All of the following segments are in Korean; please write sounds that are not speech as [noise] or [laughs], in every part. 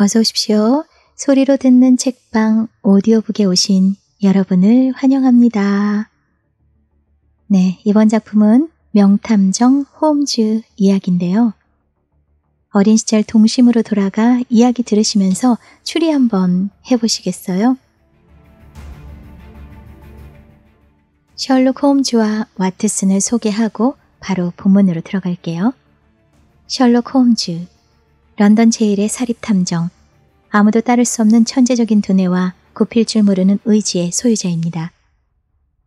어서 오십시오. 소리로 듣는 책방 오디오북에 오신 여러분을 환영합니다. 네, 이번 작품은 명탐정 홈즈 이야기인데요. 어린 시절 동심으로 돌아가 이야기 들으시면서 추리 한번 해보시겠어요? 셜록 홈즈와 와트슨을 소개하고 바로 본문으로 들어갈게요. 셜록 홈즈 런던 제일의 사립탐정, 아무도 따를 수 없는 천재적인 두뇌와 굽힐 줄 모르는 의지의 소유자입니다.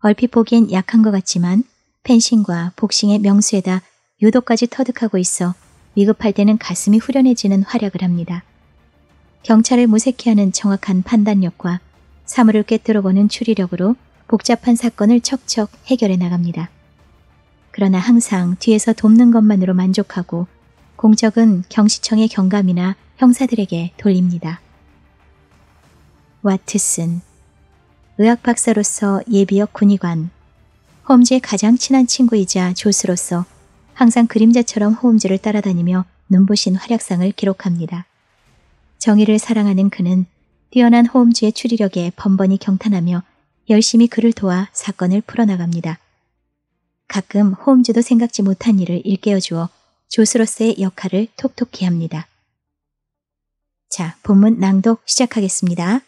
얼핏 보기엔 약한 것 같지만 펜싱과 복싱의 명수에다 유도까지 터득하고 있어 위급할 때는 가슴이 후련해지는 활약을 합니다. 경찰을 무색해하는 정확한 판단력과 사물을 꿰뚫어보는 추리력으로 복잡한 사건을 척척 해결해 나갑니다. 그러나 항상 뒤에서 돕는 것만으로 만족하고 공적은 경시청의 경감이나 형사들에게 돌립니다. 와트슨 의학 박사로서 예비역 군의관 홈즈의 가장 친한 친구이자 조수로서 항상 그림자처럼 홈즈를 따라다니며 눈부신 활약상을 기록합니다. 정의를 사랑하는 그는 뛰어난 홈즈의 추리력에 번번이 경탄하며 열심히 그를 도와 사건을 풀어나갑니다. 가끔 홈즈도 생각지 못한 일을 일깨워주어 조수로서의 역할을 톡톡히 합니다. 자, 본문 낭독 시작하겠습니다.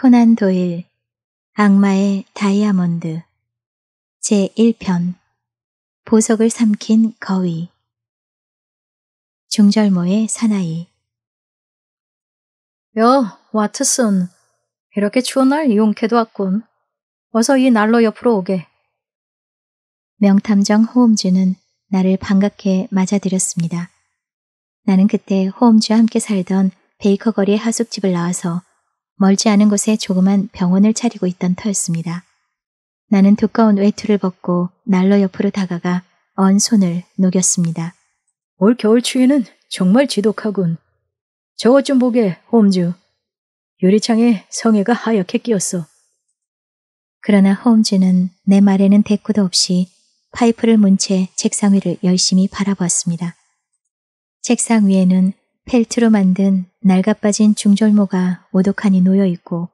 코난 도일 악마의 다이아몬드 제1편 보석을 삼킨 거위 중절모의 사나이 여, 와트슨. 이렇게 추운 날 용케도 왔군. 어서 이 난로 옆으로 오게. 명탐정 호음주는 나를 반갑게 맞아들였습니다. 나는 그때 호음주와 함께 살던 베이커 거리의 하숙집을 나와서 멀지 않은 곳에 조그만 병원을 차리고 있던 터였습니다. 나는 두꺼운 외투를 벗고 난로 옆으로 다가가 언 손을 녹였습니다. 올 겨울 추위는 정말 지독하군. 저것 좀 보게, 홈즈. 유리창에 성애가 하얗게 끼었어. 그러나 홈즈는 내 말에는 대꾸도 없이 파이프를 문 채 책상 위를 열심히 바라보았습니다. 책상 위에는 펠트로 만든 날아빠진 중절모가 오독하니 놓여 있고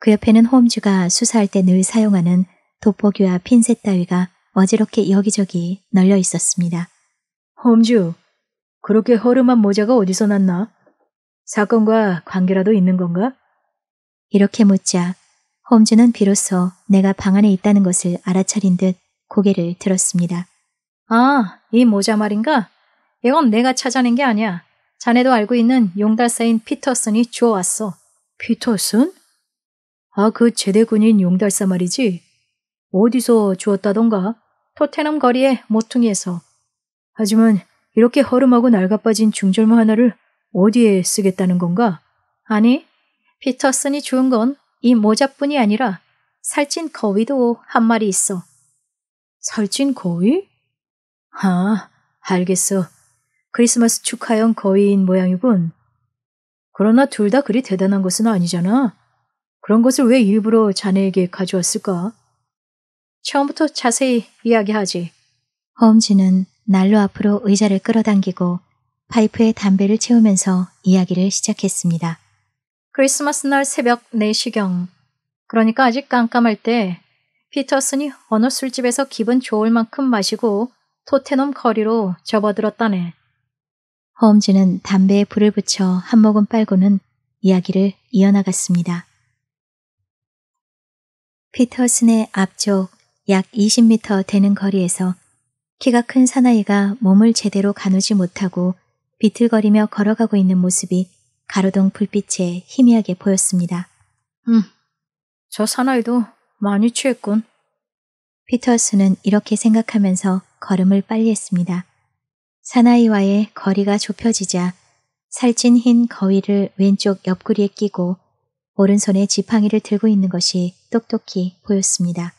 그 옆에는 홈즈가 수사할 때 늘 사용하는 돋보기와 핀셋 따위가 어지럽게 여기저기 널려 있었습니다. 홈즈, 그렇게 허름한 모자가 어디서 났나? 사건과 관계라도 있는 건가? 이렇게 묻자 홈즈는 비로소 내가 방 안에 있다는 것을 알아차린 듯 고개를 들었습니다. 아, 이 모자 말인가? 이건 내가 찾아낸 게 아니야. 자네도 알고 있는 용달사인 피터슨이 주워왔어. 피터슨? 아, 그 제대군인 용달사 말이지. 어디서 주웠다던가? 토테넘 거리의 모퉁이에서. 하지만 이렇게 허름하고 날아빠진 중절모 하나를 어디에 쓰겠다는 건가? 아니, 피터슨이 주운 건 이 모자뿐이 아니라 살찐 거위도 한 마리 있어. 설진 거위? 아, 알겠어. 크리스마스 축하형 거위인 모양이군. 그러나 둘 다 그리 대단한 것은 아니잖아. 그런 것을 왜 일부러 자네에게 가져왔을까? 처음부터 자세히 이야기하지. 홈즈는 난로 앞으로 의자를 끌어당기고 파이프에 담배를 채우면서 이야기를 시작했습니다. 크리스마스 날 새벽 4시경, 그러니까 아직 깜깜할 때 피터슨이 어느 술집에서 기분 좋을 만큼 마시고 토테놈 거리로 접어들었다네. 홈즈는 담배에 불을 붙여 한 모금 빨고는 이야기를 이어나갔습니다. 피터슨의 앞쪽 약 20m 되는 거리에서 키가 큰 사나이가 몸을 제대로 가누지 못하고 비틀거리며 걸어가고 있는 모습이 가로등 불빛에 희미하게 보였습니다. 음, 저 사나이도 많이 취했군. 피터스는 이렇게 생각하면서 걸음을 빨리 했습니다. 사나이와의 거리가 좁혀지자 살찐 흰 거위를 왼쪽 옆구리에 끼고 오른손에 지팡이를 들고 있는 것이 똑똑히 보였습니다.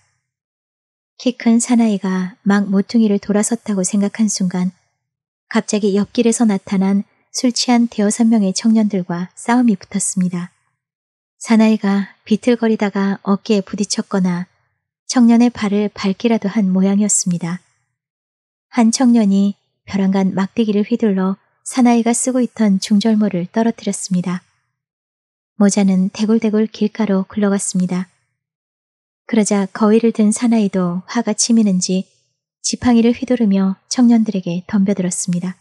키 큰 사나이가 막 모퉁이를 돌아섰다고 생각한 순간 갑자기 옆길에서 나타난 술 취한 대여섯 명의 청년들과 싸움이 붙었습니다. 사나이가 비틀거리다가 어깨에 부딪혔거나 청년의 발을 밟기라도 한 모양이었습니다. 한 청년이 벼랑간 막대기를 휘둘러 사나이가 쓰고 있던 중절모를 떨어뜨렸습니다. 모자는 대굴대굴 길가로 굴러갔습니다. 그러자 거위를 든 사나이도 화가 치미는지 지팡이를 휘두르며 청년들에게 덤벼들었습니다.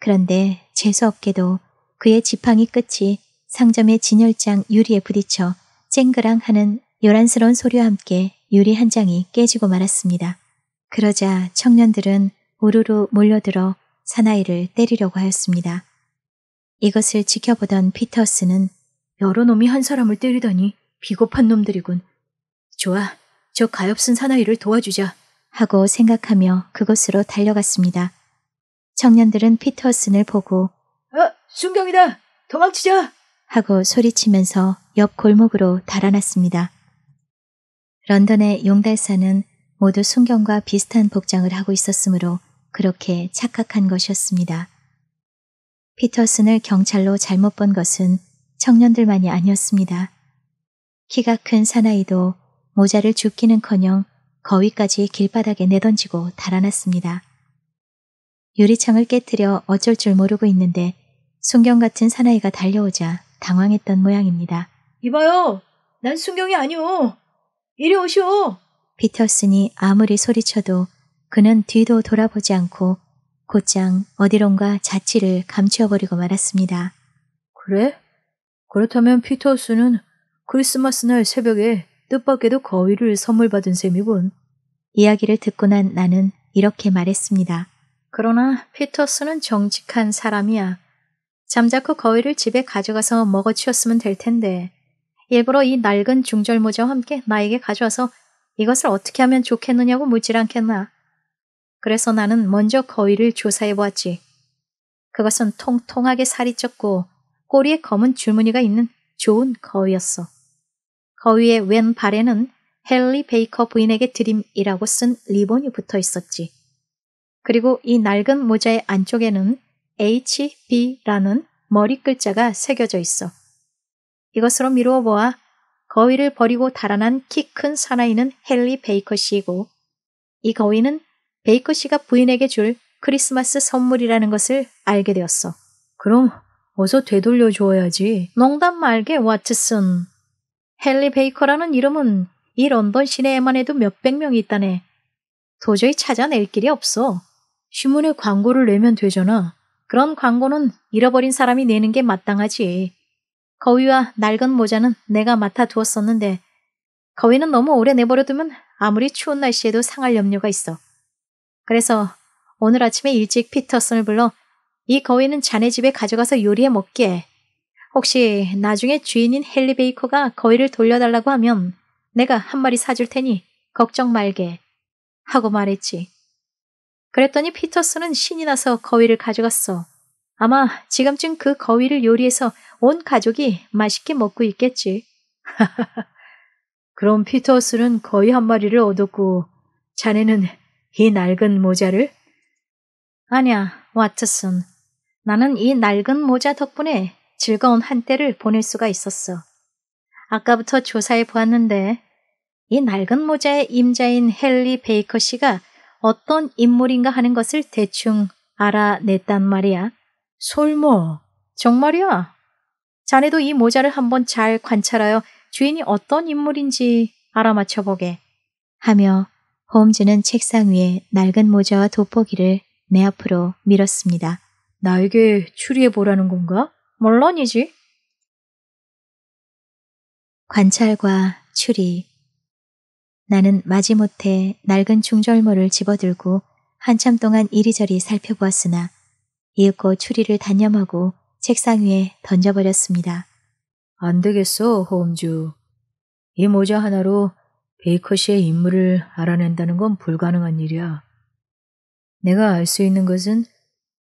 그런데 재수없게도 그의 지팡이 끝이 상점의 진열장 유리에 부딪혀 쨍그랑 하는 요란스러운 소리와 함께 유리 한 장이 깨지고 말았습니다. 그러자 청년들은 우르르 몰려들어 사나이를 때리려고 하였습니다. 이것을 지켜보던 피터스는 여러 놈이 한 사람을 때리다니 비겁한 놈들이군. 좋아, 저 가엾은 사나이를 도와주자 하고 생각하며 그곳으로 달려갔습니다. 청년들은 피터슨을 보고 어, 순경이다! 도망치자! 하고 소리치면서 옆 골목으로 달아났습니다. 런던의 용달사는 모두 순경과 비슷한 복장을 하고 있었으므로 그렇게 착각한 것이었습니다. 피터슨을 경찰로 잘못 본 것은 청년들만이 아니었습니다. 키가 큰 사나이도 모자를 죽기는커녕 거위까지 길바닥에 내던지고 달아났습니다. 유리창을 깨뜨려 어쩔 줄 모르고 있는데 순경 같은 사나이가 달려오자 당황했던 모양입니다. 이봐요! 난 순경이 아니오! 이리 오쇼! 피터슨이 아무리 소리쳐도 그는 뒤도 돌아보지 않고 곧장 어디론가 자취를 감추어버리고 말았습니다. 그래? 그렇다면 피터슨은 크리스마스 날 새벽에 뜻밖에도 거위를 선물 받은 셈이군. 이야기를 듣고 난 나는 이렇게 말했습니다. 그러나 피터슨은 정직한 사람이야. 잠자코 거위를 집에 가져가서 먹어치웠으면 될 텐데 일부러 이 낡은 중절모자와 함께 나에게 가져와서 이것을 어떻게 하면 좋겠느냐고 묻질 않겠나. 그래서 나는 먼저 거위를 조사해 보았지. 그것은 통통하게 살이 쪘고 꼬리에 검은 줄무늬가 있는 좋은 거위였어. 거위의 왼 발에는 헨리 베이커 부인에게 드림이라고 쓴 리본이 붙어 있었지. 그리고 이 낡은 모자의 안쪽에는 HB라는 머리 글자가 새겨져 있어. 이것으로 미루어 보아 거위를 버리고 달아난 키 큰 사나이는 헨리 베이커 씨이고 이 거위는 베이커 씨가 부인에게 줄 크리스마스 선물이라는 것을 알게 되었어. 그럼 어서 되돌려 주어야지. 농담 말게 와트슨. 헨리 베이커라는 이름은 이 런던 시내에만 해도 몇백 명이 있다네. 도저히 찾아낼 길이 없어. 신문에 광고를 내면 되잖아. 그런 광고는 잃어버린 사람이 내는 게 마땅하지. 거위와 낡은 모자는 내가 맡아 두었었는데 거위는 너무 오래 내버려두면 아무리 추운 날씨에도 상할 염려가 있어. 그래서 오늘 아침에 일찍 피터슨을 불러 이 거위는 자네 집에 가져가서 요리해 먹게. 혹시 나중에 주인인 헨리 베이커가 거위를 돌려달라고 하면 내가 한 마리 사줄 테니 걱정 말게. 하고 말했지. 그랬더니 피터슨은 신이 나서 거위를 가져갔어. 아마 지금쯤 그 거위를 요리해서 온 가족이 맛있게 먹고 있겠지. [laughs] 그럼 피터스는 거위 한 마리를 얻었고 자네는 이 낡은 모자를? 아니야, 와트슨. 나는 이 낡은 모자 덕분에 즐거운 한때를 보낼 수가 있었어. 아까부터 조사해 보았는데 이 낡은 모자의 임자인 헨리 베이커 씨가 어떤 인물인가 하는 것을 대충 알아냈단 말이야. 설마, 정말이야? 자네도 이 모자를 한번 잘 관찰하여 주인이 어떤 인물인지 알아맞혀 보게. 하며 홈즈는 책상 위에 낡은 모자와 돋보기를 내 앞으로 밀었습니다. 나에게 추리해 보라는 건가? 물론이지. 관찰과 추리. 나는 마지못해 낡은 중절모를 집어들고 한참 동안 이리저리 살펴보았으나 이윽고 추리를 단념하고 책상 위에 던져버렸습니다. 안 되겠어, 호음이 모자 하나로 베이커 씨의 임무를 알아낸다는 건 불가능한 일이야. 내가 알 수 있는 것은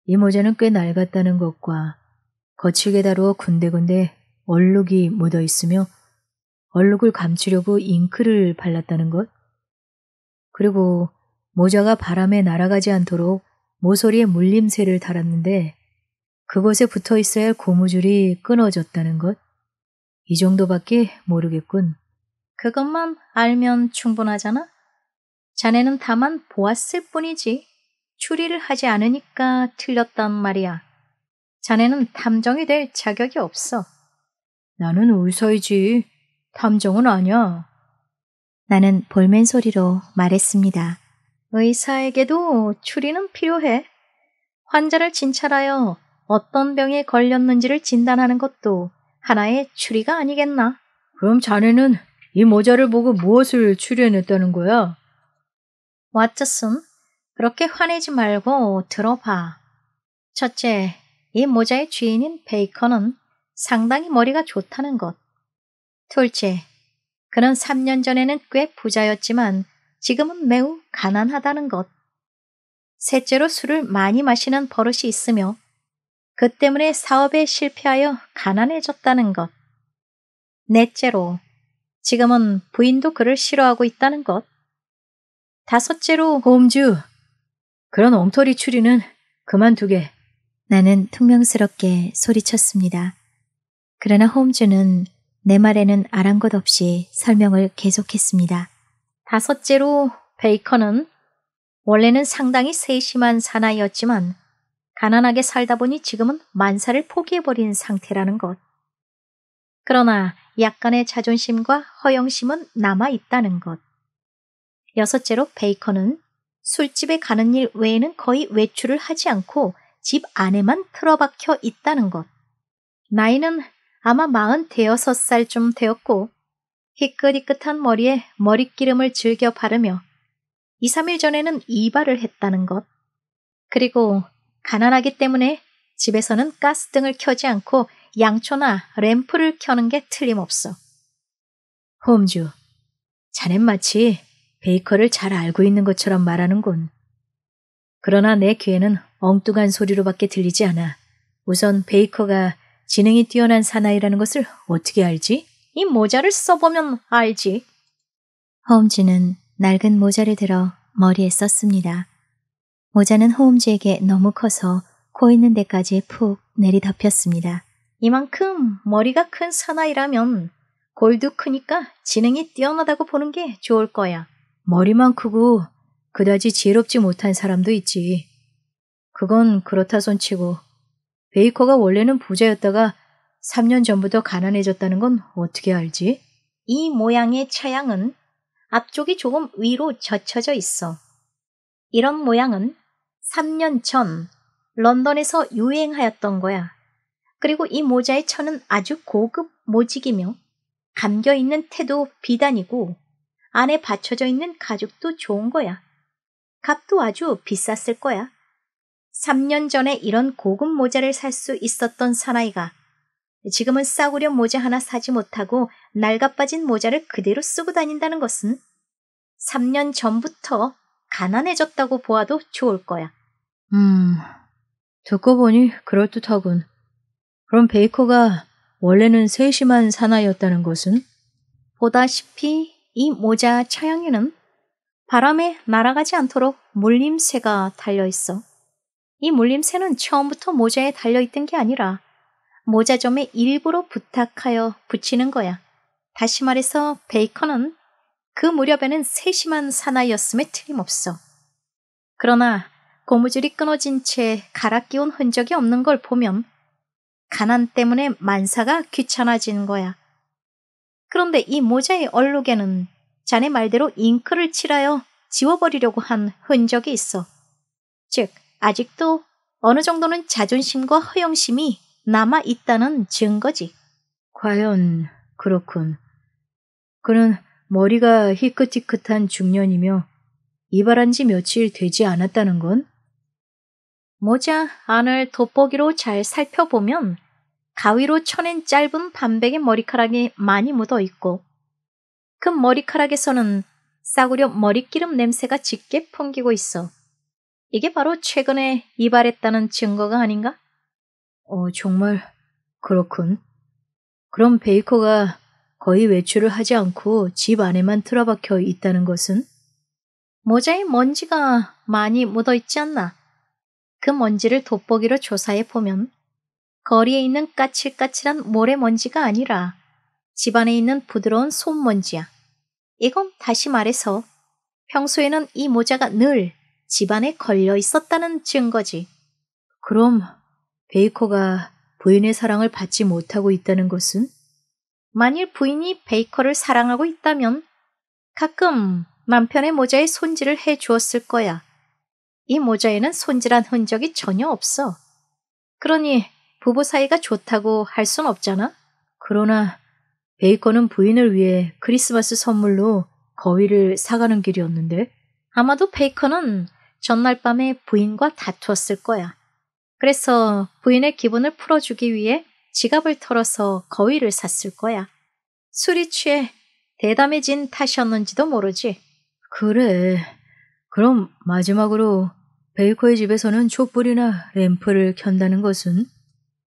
이 모자는 꽤 낡았다는 것과 거칠게 다루어 군데군데 얼룩이 묻어 있으며 얼룩을 감추려고 잉크를 발랐다는 것. 그리고 모자가 바람에 날아가지 않도록 모서리에 물림새를 달았는데 그곳에 붙어 있어야 할 고무줄이 끊어졌다는 것. 이 정도밖에 모르겠군. 그것만 알면 충분하잖아? 자네는 다만 보았을 뿐이지. 추리를 하지 않으니까 틀렸단 말이야. 자네는 탐정이 될 자격이 없어. 나는 의사이지. 탐정은 아니야. 나는 볼멘 소리로 말했습니다. 의사에게도 추리는 필요해. 환자를 진찰하여 어떤 병에 걸렸는지를 진단하는 것도 하나의 추리가 아니겠나? 그럼 자네는 이 모자를 보고 무엇을 추리해냈다는 거야? 왓츠슨, 그렇게 화내지 말고 들어봐. 첫째, 이 모자의 주인인 베이커는 상당히 머리가 좋다는 것. 둘째, 그는 3년 전에는 꽤 부자였지만 지금은 매우 가난하다는 것. 셋째로 술을 많이 마시는 버릇이 있으며 그 때문에 사업에 실패하여 가난해졌다는 것. 넷째로 지금은 부인도 그를 싫어하고 있다는 것. 다섯째로 홈즈. 그런 엉터리 추리는 그만두게. 나는 퉁명스럽게 소리쳤습니다. 그러나 홈즈는 내 말에는 아랑곳 없이 설명을 계속했습니다. 다섯째로 베이컨은 원래는 상당히 세심한 사나이였지만 가난하게 살다 보니 지금은 만사를 포기해버린 상태라는 것. 그러나 약간의 자존심과 허영심은 남아있다는 것. 여섯째로 베이컨은 술집에 가는 일 외에는 거의 외출을 하지 않고 집 안에만 틀어박혀 있다는 것. 나이는 아마 마흔 대여섯 살쯤 되었고 희끗희끗한 머리에 머릿기름을 즐겨 바르며 2, 3일 전에는 이발을 했다는 것. 그리고 가난하기 때문에 집에서는 가스등을 켜지 않고 양초나 램프를 켜는 게 틀림없어. 홈주, 자넨 마치 베이커를 잘 알고 있는 것처럼 말하는군. 그러나 내 귀에는 엉뚱한 소리로밖에 들리지 않아. 우선 베이커가 지능이 뛰어난 사나이라는 것을 어떻게 알지? 이 모자를 써보면 알지. 허음지는 낡은 모자를 들어 머리에 썼습니다. 모자는 호음지에게 너무 커서 코 있는 데까지 푹 내리덮였습니다. 이만큼 머리가 큰 사나이라면 골도 크니까 지능이 뛰어나다고 보는 게 좋을 거야. 머리만 크고 그다지 지혜롭지 못한 사람도 있지. 그건 그렇다 손치고 베이커가 원래는 부자였다가 3년 전부터 가난해졌다는 건 어떻게 알지? 이 모양의 차양은 앞쪽이 조금 위로 젖혀져 있어. 이런 모양은 3년 전 런던에서 유행하였던 거야. 그리고 이 모자의 천은 아주 고급 모직이며 감겨 있는 태도 비단이고 안에 받쳐져 있는 가죽도 좋은 거야. 값도 아주 비쌌을 거야. 3년 전에 이런 고급 모자를 살 수 있었던 사나이가 지금은 싸구려 모자 하나 사지 못하고 낡아빠진 모자를 그대로 쓰고 다닌다는 것은 3년 전부터 가난해졌다고 보아도 좋을 거야. 음, 듣고 보니 그럴듯하군. 그럼 베이커가 원래는 세심한 사나이였다는 것은? 보다시피 이 모자 차양에는 바람에 날아가지 않도록 물림새가 달려 있어. 이 물림새는 처음부터 모자에 달려 있던 게 아니라 모자점에 일부러 부탁하여 붙이는 거야. 다시 말해서 베이컨은 그 무렵에는 세심한 사나이였음에 틀림없어. 그러나 고무줄이 끊어진 채 갈아 끼운 흔적이 없는 걸 보면 가난 때문에 만사가 귀찮아진 거야. 그런데 이 모자의 얼룩에는 자네 말대로 잉크를 칠하여 지워버리려고 한 흔적이 있어. 즉, 아직도 어느 정도는 자존심과 허영심이 남아 있다는 증거지. 과연 그렇군. 그는 머리가 희끗희끗한 중년이며 이발한 지 며칠 되지 않았다는 건? 모자 안을 돋보기로 잘 살펴보면 가위로 쳐낸 짧은 반백의 머리카락이 많이 묻어 있고 그 머리카락에서는 싸구려 머리기름 냄새가 짙게 풍기고 있어. 이게 바로 최근에 이발했다는 증거가 아닌가? 어, 정말 그렇군. 그럼 베이커가 거의 외출을 하지 않고 집 안에만 틀어박혀 있다는 것은? 모자에 먼지가 많이 묻어 있지 않나? 그 먼지를 돋보기로 조사해 보면 거리에 있는 까칠까칠한 모래먼지가 아니라 집 안에 있는 부드러운 솜먼지야. 이건 다시 말해서 평소에는 이 모자가 늘 집안에 걸려 있었다는 증거지. 그럼 베이커가 부인의 사랑을 받지 못하고 있다는 것은 만일 부인이 베이커를 사랑하고 있다면 가끔 남편의 모자에 손질을 해 주었을 거야. 이 모자에는 손질한 흔적이 전혀 없어. 그러니 부부 사이가 좋다고 할 순 없잖아. 그러나 베이커는 부인을 위해 크리스마스 선물로 거위를 사가는 길이었는데 아마도 베이커는 전날 밤에 부인과 다투었을 거야. 그래서 부인의 기분을 풀어주기 위해 지갑을 털어서 거위를 샀을 거야. 술이 취해 대담해진 탓이었는지도 모르지. 그래. 그럼 마지막으로 베이커의 집에서는 촛불이나 램프를 켠다는 것은?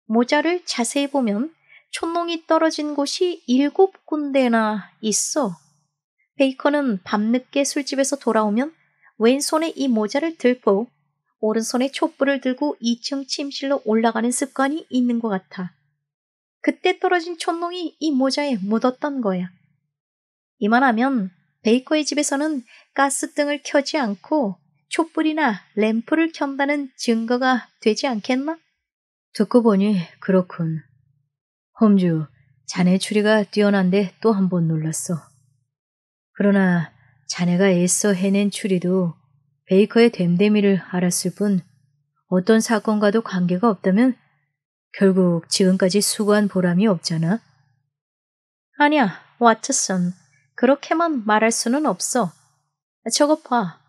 모자를 자세히 보면 촛농이 떨어진 곳이 일곱 군데나 있어. 베이커는 밤늦게 술집에서 돌아오면 왼손에 이 모자를 들고 오른손에 촛불을 들고 2층 침실로 올라가는 습관이 있는 것 같아. 그때 떨어진 촛농이 이 모자에 묻었던 거야. 이만하면 베이커의 집에서는 가스등을 켜지 않고 촛불이나 램프를 켠다는 증거가 되지 않겠나? 듣고 보니 그렇군. 홈주, 자네 추리가 뛰어난데 또 한 번 놀랐어. 그러나 자네가 애써 해낸 추리도 베이커의 됨됨이를 알았을 뿐 어떤 사건과도 관계가 없다면 결국 지금까지 수고한 보람이 없잖아. 아니야, 와트슨. 그렇게만 말할 수는 없어. 저거 봐.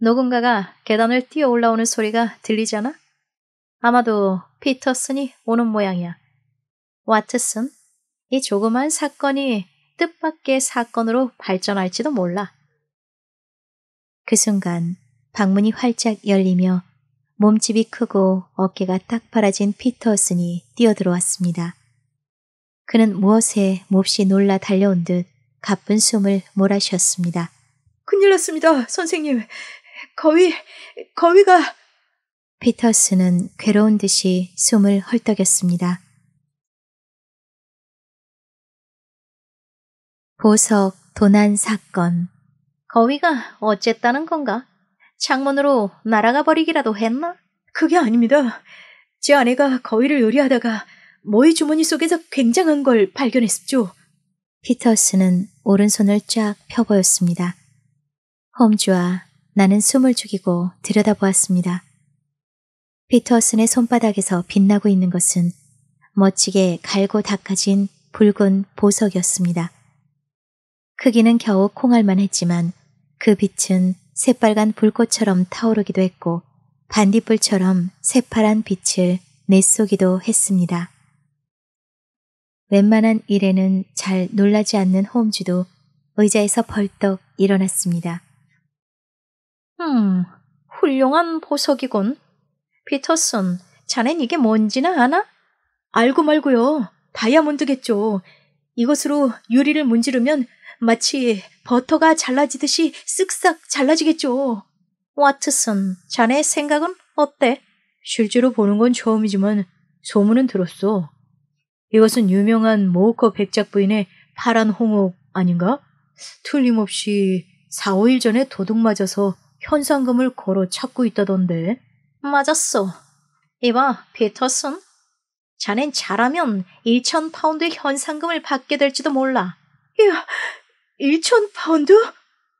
누군가가 계단을 뛰어 올라오는 소리가 들리잖아? 아마도 피터슨이 오는 모양이야. 와트슨, 이 조그만 사건이 뜻밖의 사건으로 발전할지도 몰라. 그 순간 방문이 활짝 열리며 몸집이 크고 어깨가 딱빨아진 피터슨이 뛰어들어왔습니다. 그는 무엇에 몹시 놀라 달려온 듯 가쁜 숨을 몰아쉬었습니다. 큰일 났습니다, 선생님. 거위, 거위가... 피터슨은 괴로운 듯이 숨을 헐떡였습니다. 보석 도난 사건. 거위가 어쨌다는 건가? 창문으로 날아가 버리기라도 했나? 그게 아닙니다. 제 아내가 거위를 요리하다가 모의 주머니 속에서 굉장한 걸 발견했었죠. 피터스는 오른손을 쫙 펴보였습니다. 홈즈와 나는 숨을 죽이고 들여다보았습니다. 피터슨의 손바닥에서 빛나고 있는 것은 멋지게 갈고 닦아진 붉은 보석이었습니다. 크기는 겨우 콩알만 했지만 그 빛은 새빨간 불꽃처럼 타오르기도 했고 반딧불처럼 새파란 빛을 내쏘기도 했습니다. 웬만한 일에는 잘 놀라지 않는 홈즈도 의자에서 벌떡 일어났습니다. 음, 훌륭한 보석이군. 피터슨, 자넨 이게 뭔지나 아나? 알고 말고요. 다이아몬드겠죠. 이것으로 유리를 문지르면 마치 버터가 잘라지듯이 쓱싹 잘라지겠죠. 와트슨, 자네 생각은 어때? 실제로 보는 건 처음이지만 소문은 들었어. 이것은 유명한 모호커 백작 부인의 파란 홍옥 아닌가? 틀림없이 4, 5일 전에 도둑 맞아서 현상금을 걸어 찾고 있다던데. 맞았어. 이봐, 피터슨. 자넨 잘하면 1 0 파운드의 현상금을 받게 될지도 몰라. 이야, 1천 파운드?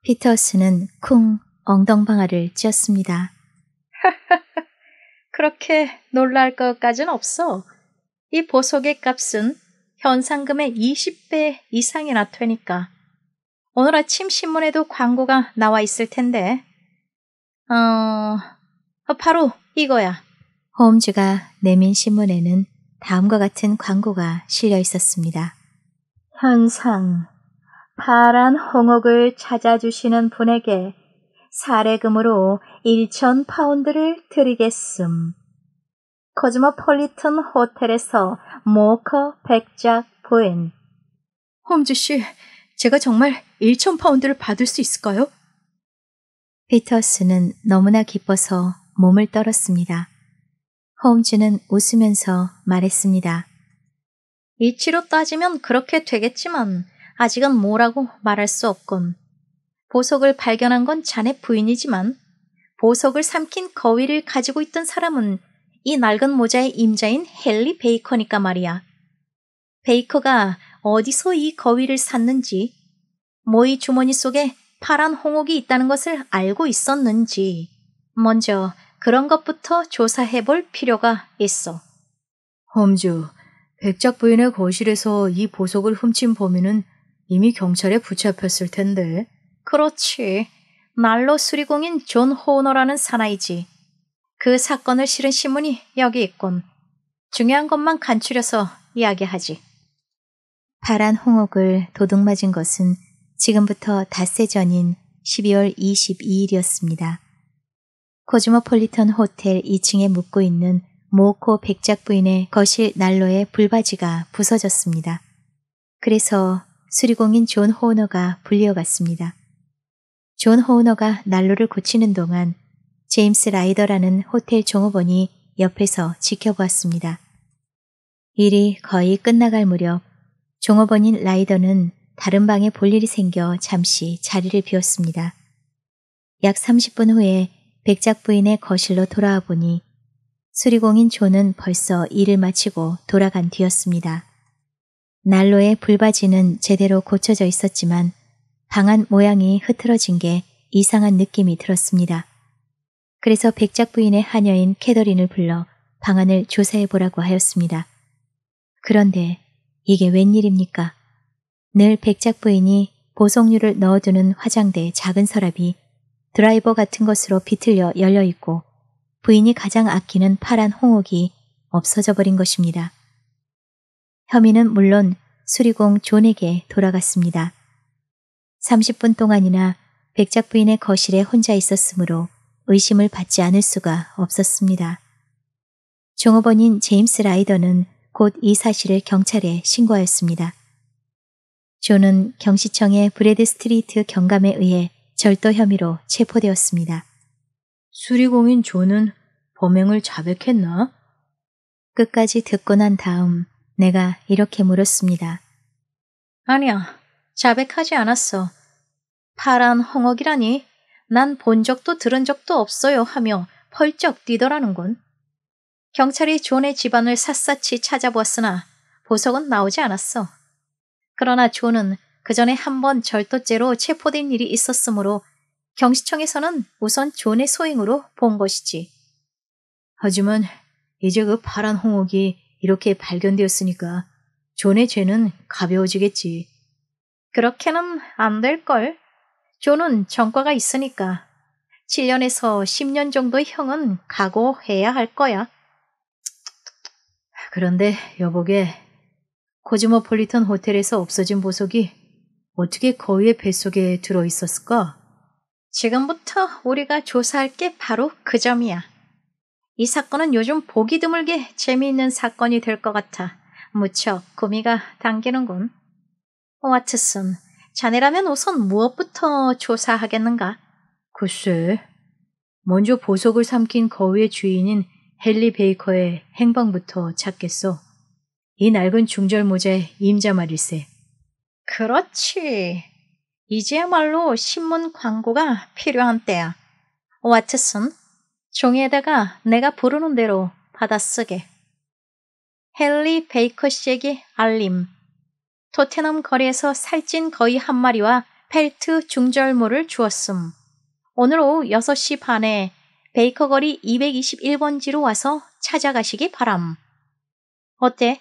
피터스는 쿵 엉덩방아를 찧었습니다. [laughs] 그렇게 놀랄 것까진 없어. 이 보석의 값은 현상금의 20배 이상이나 되니까. 오늘 아침 신문에도 광고가 나와 있을 텐데. 어, 바로 이거야. 홈즈가 내민 신문에는 다음과 같은 광고가 실려 있었습니다. 현상 파란 홍옥을 찾아주시는 분에게 사례금으로 1천 파운드를 드리겠음. 코즈모폴리튼 호텔에서 모커 백작 부인. 홈즈 씨, 제가 정말 1천 파운드를 받을 수 있을까요? 피터스는 너무나 기뻐서 몸을 떨었습니다. 홈즈는 웃으면서 말했습니다. 이치로 따지면 그렇게 되겠지만 아직은 뭐라고 말할 수 없군. 보석을 발견한 건 자네 부인이지만 보석을 삼킨 거위를 가지고 있던 사람은 이 낡은 모자의 임자인 헨리 베이커니까 말이야. 베이커가 어디서 이 거위를 샀는지, 모이 주머니 속에 파란 홍옥이 있다는 것을 알고 있었는지, 먼저 그런 것부터 조사해 볼 필요가 있어. 험주, 백작 부인의 거실에서 이 보석을 훔친 범인은 이미 경찰에 붙잡혔을 텐데. 그렇지. 말로 수리공인 존 호너라는 사나이지. 그 사건을 실은 신문이 여기 있군. 중요한 것만 간추려서 이야기하지. 파란 홍옥을 도둑 맞은 것은 지금부터 닷새 전인 12월 22일이었습니다. 코즈모폴리턴 호텔 2층에 묵고 있는 모코 백작 부인의 거실 난로에 불바지가 부서졌습니다. 그래서 수리공인 존 호너가 불려갔습니다. 존 호너가 난로를 고치는 동안 제임스 라이더라는 호텔 종업원이 옆에서 지켜보았습니다. 일이 거의 끝나갈 무렵 종업원인 라이더는 다른 방에 볼 일이 생겨 잠시 자리를 비웠습니다. 약 30분 후에 백작 부인의 거실로 돌아와 보니 수리공인 존은 벌써 일을 마치고 돌아간 뒤였습니다. 난로의 불바지는 제대로 고쳐져 있었지만 방안 모양이 흐트러진 게 이상한 느낌이 들었습니다. 그래서 백작 부인의 하녀인 캐더린을 불러 방안을 조사해 보라고 하였습니다. 그런데 이게 웬일입니까? 늘 백작 부인이 보석류를 넣어두는 화장대 작은 서랍이 드라이버 같은 것으로 비틀려 열려 있고 부인이 가장 아끼는 파란 홍옥이 없어져 버린 것입니다. 혐의는 물론 수리공 존에게 돌아갔습니다. 30분 동안이나 백작 부인의 거실에 혼자 있었으므로 의심을 받지 않을 수가 없었습니다. 종업원인 제임스 라이더는 곧 이 사실을 경찰에 신고하였습니다. 존은 경시청의 브레드 스트리트 경감에 의해 절도 혐의로 체포되었습니다. 수리공인 존은 범행을 자백했나? 끝까지 듣고 난 다음 내가 이렇게 물었습니다. 아니야, 자백하지 않았어. 파란 홍옥이라니 난 본 적도 들은 적도 없어요 하며 펄쩍 뛰더라는군. 경찰이 존의 집안을 샅샅이 찾아보았으나 보석은 나오지 않았어. 그러나 존은 그 전에 한 번 절도죄로 체포된 일이 있었으므로 경시청에서는 우선 존의 소행으로 본 것이지. 하지만 이제 그 파란 홍옥이 이렇게 발견되었으니까 존의 죄는 가벼워지겠지. 그렇게는 안 될걸. 존은 전과가 있으니까 7년에서 10년 정도 형은 각오해야 할 거야. 그런데 여보게 코즈모폴리턴 호텔에서 없어진 보석이 어떻게 거위의 뱃속에 들어있었을까? 지금부터 우리가 조사할 게 바로 그 점이야. 이 사건은 요즘 보기 드물게 재미있는 사건이 될 것 같아 무척 고미가 당기는군. 와트슨, 자네라면 우선 무엇부터 조사하겠는가? 글쎄, 먼저 보석을 삼킨 거위의 주인인 헨리 베이커의 행방부터 찾겠소. 이 낡은 중절 모자의 임자 말일세. 그렇지. 이제야말로 신문 광고가 필요한 때야. 와트슨, 종이에다가 내가 부르는 대로 받아 쓰게. 헨리 베이커 씨에게 알림. 토테넘 거리에서 살찐 거의한 마리와 펠트 중절모를 주었음. 오늘 오후 6시 반에 베이커 거리 221번지로 와서 찾아가시기 바람. 어때?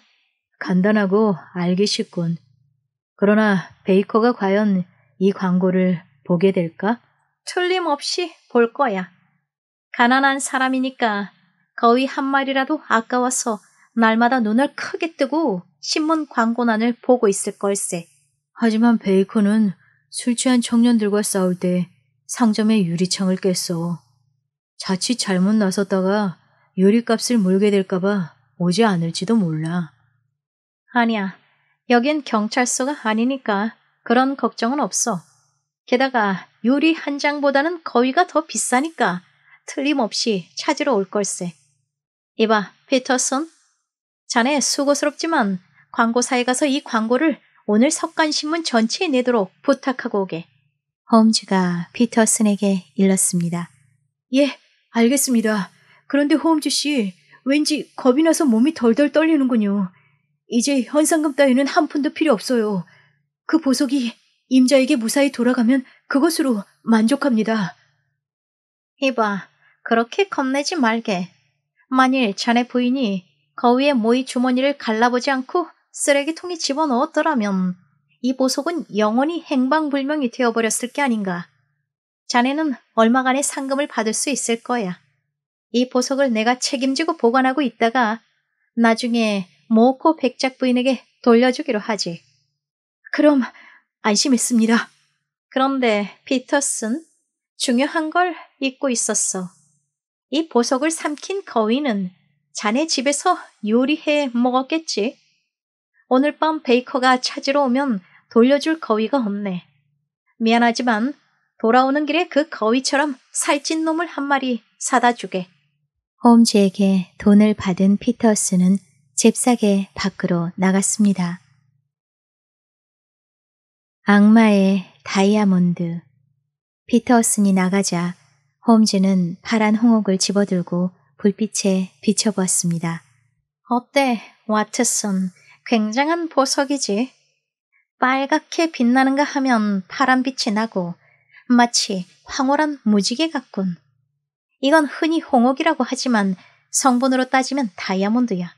간단하고 알기 쉽군. 그러나 베이커가 과연 이 광고를 보게 될까? 틀림없이 볼 거야. 가난한 사람이니까 거위 한 마리라도 아까워서 날마다 눈을 크게 뜨고 신문 광고난을 보고 있을 걸세. 하지만 베이컨은 술 취한 청년들과 싸울 때 상점의 유리창을 깼어. 자칫 잘못 나섰다가 유리값을 물게 될까봐 오지 않을지도 몰라. 아니야. 여긴 경찰서가 아니니까 그런 걱정은 없어. 게다가 유리 한 장보다는 거위가 더 비싸니까 틀림없이 찾으러 올 걸세. 이봐, 피터슨. 자네 수고스럽지만 광고사에 가서 이 광고를 오늘 석간신문 전체에 내도록 부탁하고 오게. 홈즈가 피터슨에게 일렀습니다. 예, 알겠습니다. 그런데 홈즈 씨, 왠지 겁이 나서 몸이 덜덜 떨리는군요. 이제 현상금 따위는 한 푼도 필요 없어요. 그 보석이 임자에게 무사히 돌아가면 그것으로 만족합니다. 해봐 그렇게 겁내지 말게. 만일 자네 부인이 거위의 모이 주머니를 갈라보지 않고 쓰레기통에 집어넣었더라면 이 보석은 영원히 행방불명이 되어버렸을 게 아닌가. 자네는 얼마간의 상금을 받을 수 있을 거야. 이 보석을 내가 책임지고 보관하고 있다가 나중에 모코 백작 부인에게 돌려주기로 하지. 그럼 안심했습니다. 그런데 피터슨 중요한 걸 잊고 있었어. 이 보석을 삼킨 거위는 자네 집에서 요리해 먹었겠지. 오늘 밤 베이커가 찾으러 오면 돌려줄 거위가 없네. 미안하지만 돌아오는 길에 그 거위처럼 살찐 놈을 한 마리 사다 주게. 홈즈에게 돈을 받은 피터스는 잽싸게 밖으로 나갔습니다. 악마의 다이아몬드 피터슨이 나가자 홈즈는 파란 홍옥을 집어들고 불빛에 비춰보았습니다. 어때, 와트슨? 굉장한 보석이지. 빨갛게 빛나는가 하면 파란빛이 나고 마치 황홀한 무지개 같군. 이건 흔히 홍옥이라고 하지만 성분으로 따지면 다이아몬드야.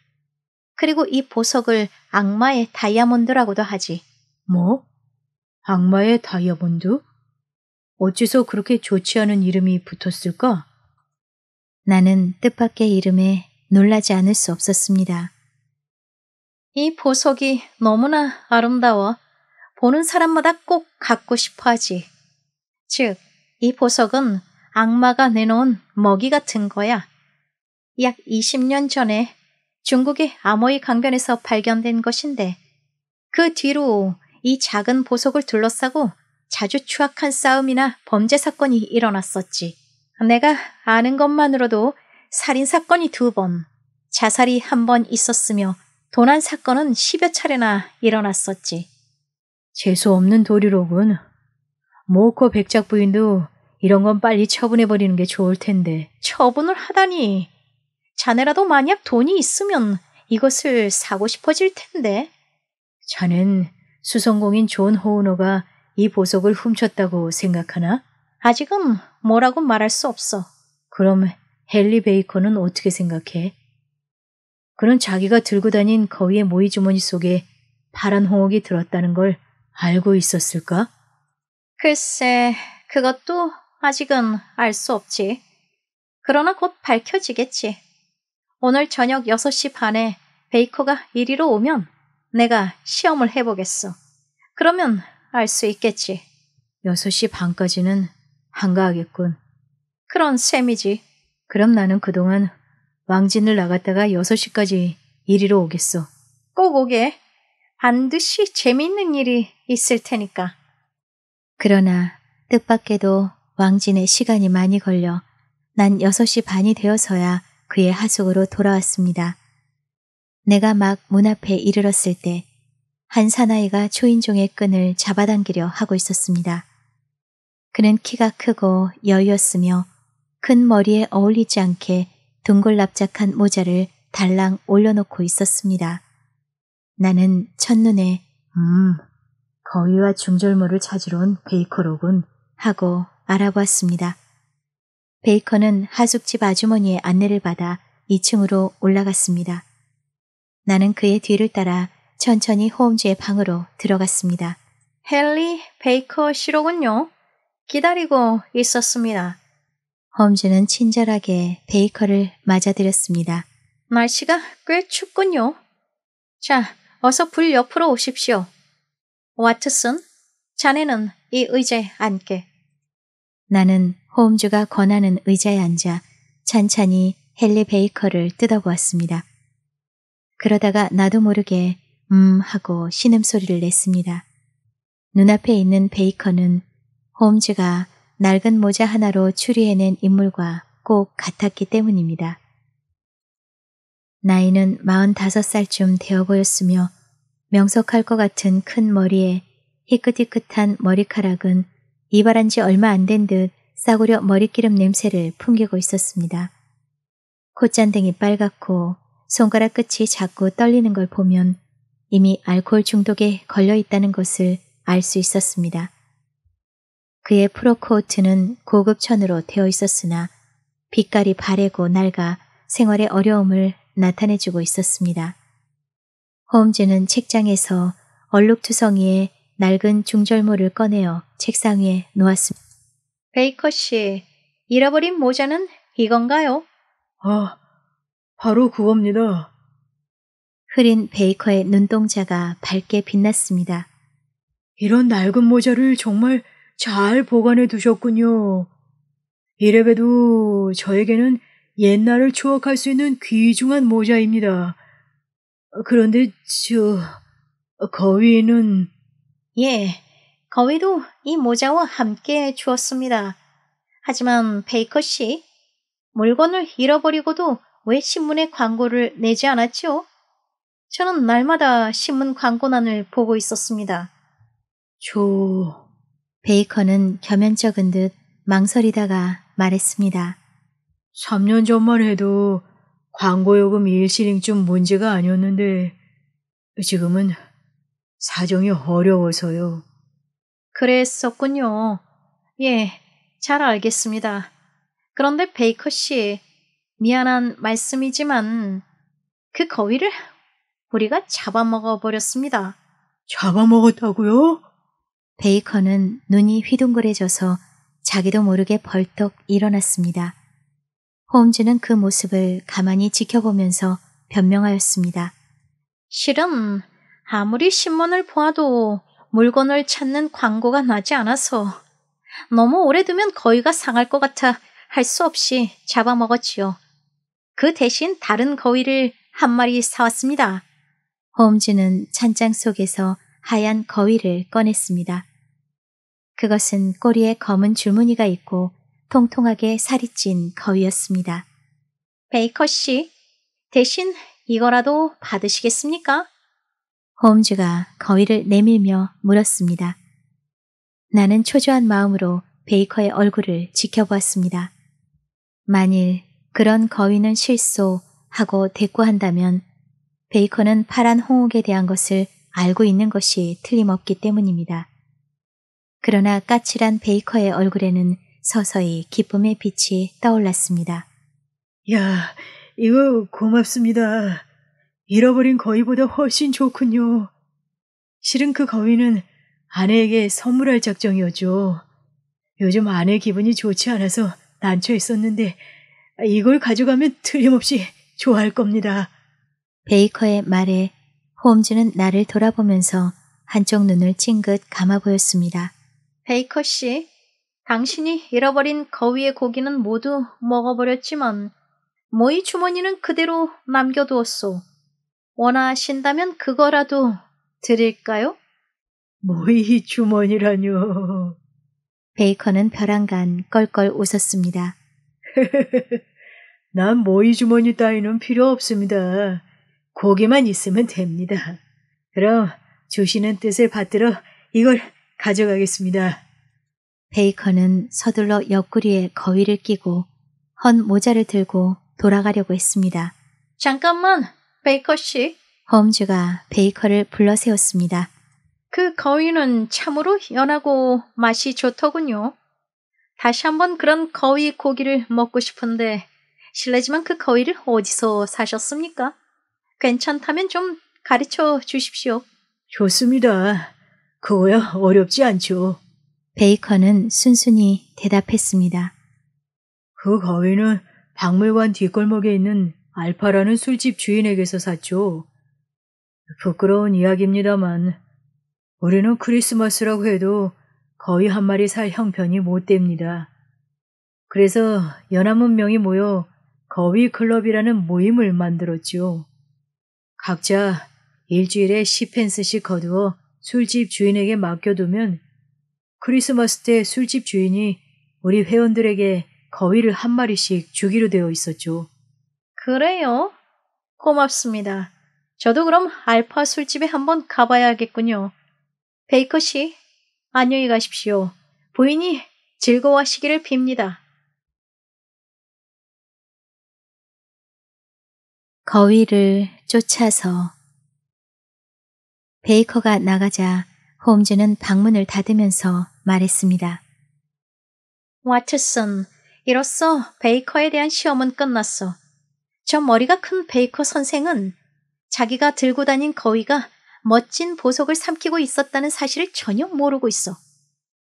그리고 이 보석을 악마의 다이아몬드라고도 하지. 뭐? 악마의 다이아몬드? 어째서 그렇게 좋지 않은 이름이 붙었을까? 나는 뜻밖의 이름에 놀라지 않을 수 없었습니다. 이 보석이 너무나 아름다워 보는 사람마다 꼭 갖고 싶어 하지. 즉, 이 보석은 악마가 내놓은 먹이 같은 거야. 약 20년 전에 중국의 아모이 강변에서 발견된 것인데 그 뒤로 이 작은 보석을 둘러싸고 자주 추악한 싸움이나 범죄 사건이 일어났었지. 내가 아는 것만으로도 살인 사건이 두 번, 자살이 한 번 있었으며 도난 사건은 십여 차례나 일어났었지. 재수 없는 도리로군. 모코 백작 부인도 이런 건 빨리 처분해버리는 게 좋을 텐데. 처분을 하다니. 자네라도 만약 돈이 있으면 이것을 사고 싶어질 텐데. 자넨 수성공인 존호은호가 이 보석을 훔쳤다고 생각하나? 아직은 뭐라고 말할 수 없어. 그럼 헨리 베이커는 어떻게 생각해? 그는 자기가 들고 다닌 거위의 모이 주머니 속에 파란 홍옥이 들었다는 걸 알고 있었을까? 글쎄, 그것도 아직은 알 수 없지. 그러나 곧 밝혀지겠지. 오늘 저녁 6시 반에 베이커가 이리로 오면 내가 시험을 해보겠어. 그러면 알수 있겠지. 6시 반까지는 한가하겠군. 그런 셈이지. 그럼 나는 그동안 왕진을 나갔다가 6시까지 이리로 오겠어. 꼭 오게. 반드시 재미있는 일이 있을 테니까. 그러나 뜻밖에도 왕진의 시간이 많이 걸려 난 6시 반이 되어서야 그의 하숙으로 돌아왔습니다. 내가 막 문 앞에 이르렀을 때한 사나이가 초인종의 끈을 잡아당기려 하고 있었습니다. 그는 키가 크고 여유였으며 큰 머리에 어울리지 않게 둥글납작한 모자를 달랑 올려놓고 있었습니다. 나는 첫눈에 음, 거위와 중절모를 찾으러 온 베이커로군 하고 알아보았습니다. 베이커는 하숙집 아주머니의 안내를 받아 2층으로 올라갔습니다. 나는 그의 뒤를 따라 천천히 호음주의 방으로 들어갔습니다. 헨리 베이커 시록은요 기다리고 있었습니다. 홈즈는 친절하게 베이커를 맞아들였습니다. 날씨가 꽤 춥군요. 자, 어서 불 옆으로 오십시오. 와트슨, 자네는 이 의자에 앉게. 나는 홈즈가 권하는 의자에 앉아 찬찬히 헨리 베이커를 뜯어보았습니다. 그러다가 나도 모르게 음 하고 신음소리를 냈습니다. 눈앞에 있는 베이커는 홈즈가 낡은 모자 하나로 추리해낸 인물과 꼭 같았기 때문입니다. 나이는 45살쯤 되어 보였으며 명석할 것 같은 큰 머리에 희끗희끗한 머리카락은 이발한 지 얼마 안 된 듯 싸구려 머리기름 냄새를 풍기고 있었습니다. 콧잔등이 빨갛고 손가락 끝이 자꾸 떨리는 걸 보면 이미 알코올 중독에 걸려 있다는 것을 알 수 있었습니다. 그의 프로코트는 고급 천으로 되어 있었으나 빛깔이 바래고 낡아 생활의 어려움을 나타내주고 있었습니다. 홈즈는 책장에서 얼룩투성이의 낡은 중절모를 꺼내어 책상 위에 놓았습니다. 베이커 씨, 잃어버린 모자는 이건가요? 아, 바로 그겁니다. 흐린 베이커의 눈동자가 밝게 빛났습니다. 이런 낡은 모자를 정말 잘 보관해 두셨군요. 이래봬도 저에게는 옛날을 추억할 수 있는 귀중한 모자입니다. 그런데 저 거위는 예, 거위도 이 모자와 함께 주었습니다. 하지만 베이커 씨, 물건을 잃어버리고도 왜 신문에 광고를 내지 않았죠? 저는 날마다 신문 광고난을 보고 있었습니다. 조. 베이커는 겸연쩍은 듯 망설이다가 말했습니다. 3년 전만 해도 광고요금 1시링쯤 문제가 아니었는데 지금은 사정이 어려워서요. 그랬었군요. 예, 잘 알겠습니다. 그런데 베이커 씨, 미안한 말씀이지만 그 거위를 우리가 잡아먹어 버렸습니다. 잡아먹었다고요? 베이컨은 눈이 휘둥그레져서 자기도 모르게 벌떡 일어났습니다. 홈즈는 그 모습을 가만히 지켜보면서 변명하였습니다. 실은 아무리 신문을 보아도 물건을 찾는 광고가 나지 않아서 너무 오래두면 거위가 상할 것 같아 할 수 없이 잡아먹었지요. 그 대신 다른 거위를 한 마리 사왔습니다. 홈즈는 찬장 속에서 하얀 거위를 꺼냈습니다. 그것은 꼬리에 검은 줄무늬가 있고 통통하게 살이 찐 거위였습니다. 베이커 씨, 대신 이거라도 받으시겠습니까? 홈즈가 거위를 내밀며 물었습니다. 나는 초조한 마음으로 베이커의 얼굴을 지켜보았습니다. 만일 그런 거위는 실소 하고 대꾸한다면 베이커는 파란 홍옥에 대한 것을 알고 있는 것이 틀림없기 때문입니다. 그러나 까칠한 베이커의 얼굴에는 서서히 기쁨의 빛이 떠올랐습니다. 야, 이거 고맙습니다. 잃어버린 거위보다 훨씬 좋군요. 실은 그 거위는 아내에게 선물할 작정이었죠. 요즘 아내 기분이 좋지 않아서 난처했었는데 이걸 가져가면 틀림없이 좋아할 겁니다. 베이커의 말에 홈즈는 나를 돌아보면서 한쪽 눈을 찡긋 감아 보였습니다. 베이커 씨, 당신이 잃어버린 거위의 고기는 모두 먹어버렸지만 모이 주머니는 그대로 남겨두었소. 원하신다면 그거라도 드릴까요? 모이 주머니라뇨. 베이커는 벼랑간 껄껄 웃었습니다. [laughs] 난 모이 주머니 따위는 필요 없습니다. 고기만 있으면 됩니다. 그럼 주시는 뜻을 받들어 이걸 가져가겠습니다. 베이커는 서둘러 옆구리에 거위를 끼고 헌 모자를 들고 돌아가려고 했습니다. 잠깐만, 베이커 씨. 홈즈가 베이커를 불러세웠습니다. 그 거위는 참으로 연하고 맛이 좋더군요. 다시 한번 그런 거위 고기를 먹고 싶은데 실례지만 그 거위를 어디서 사셨습니까? 괜찮다면 좀 가르쳐 주십시오. 좋습니다. 그거야 어렵지 않죠. 베이컨은 순순히 대답했습니다. 그 가위는 박물관 뒷골목에 있는 알파라는 술집 주인에게서 샀죠. 부끄러운 이야기입니다만 우리는 크리스마스라고 해도 거의한 마리 살 형편이 못 됩니다. 그래서 연합문명이 모여 거위 클럽이라는 모임을 만들었지요. 각자 일주일에 10펜스씩 거두어 술집 주인에게 맡겨두면 크리스마스 때 술집 주인이 우리 회원들에게 거위를 한 마리씩 주기로 되어 있었죠. 그래요? 고맙습니다. 저도 그럼 알파 술집에 한번 가봐야겠군요. 베이커 씨, 안녕히 가십시오. 부인이 즐거워하시기를 빕니다. 거위를 쫓아서 베이커가 나가자 홈즈는 방문을 닫으면서 말했습니다. 와트슨, 이로써 베이커에 대한 시험은 끝났어. 저 머리가 큰 베이커 선생은 자기가 들고 다닌 거위가 멋진 보석을 삼키고 있었다는 사실을 전혀 모르고 있어.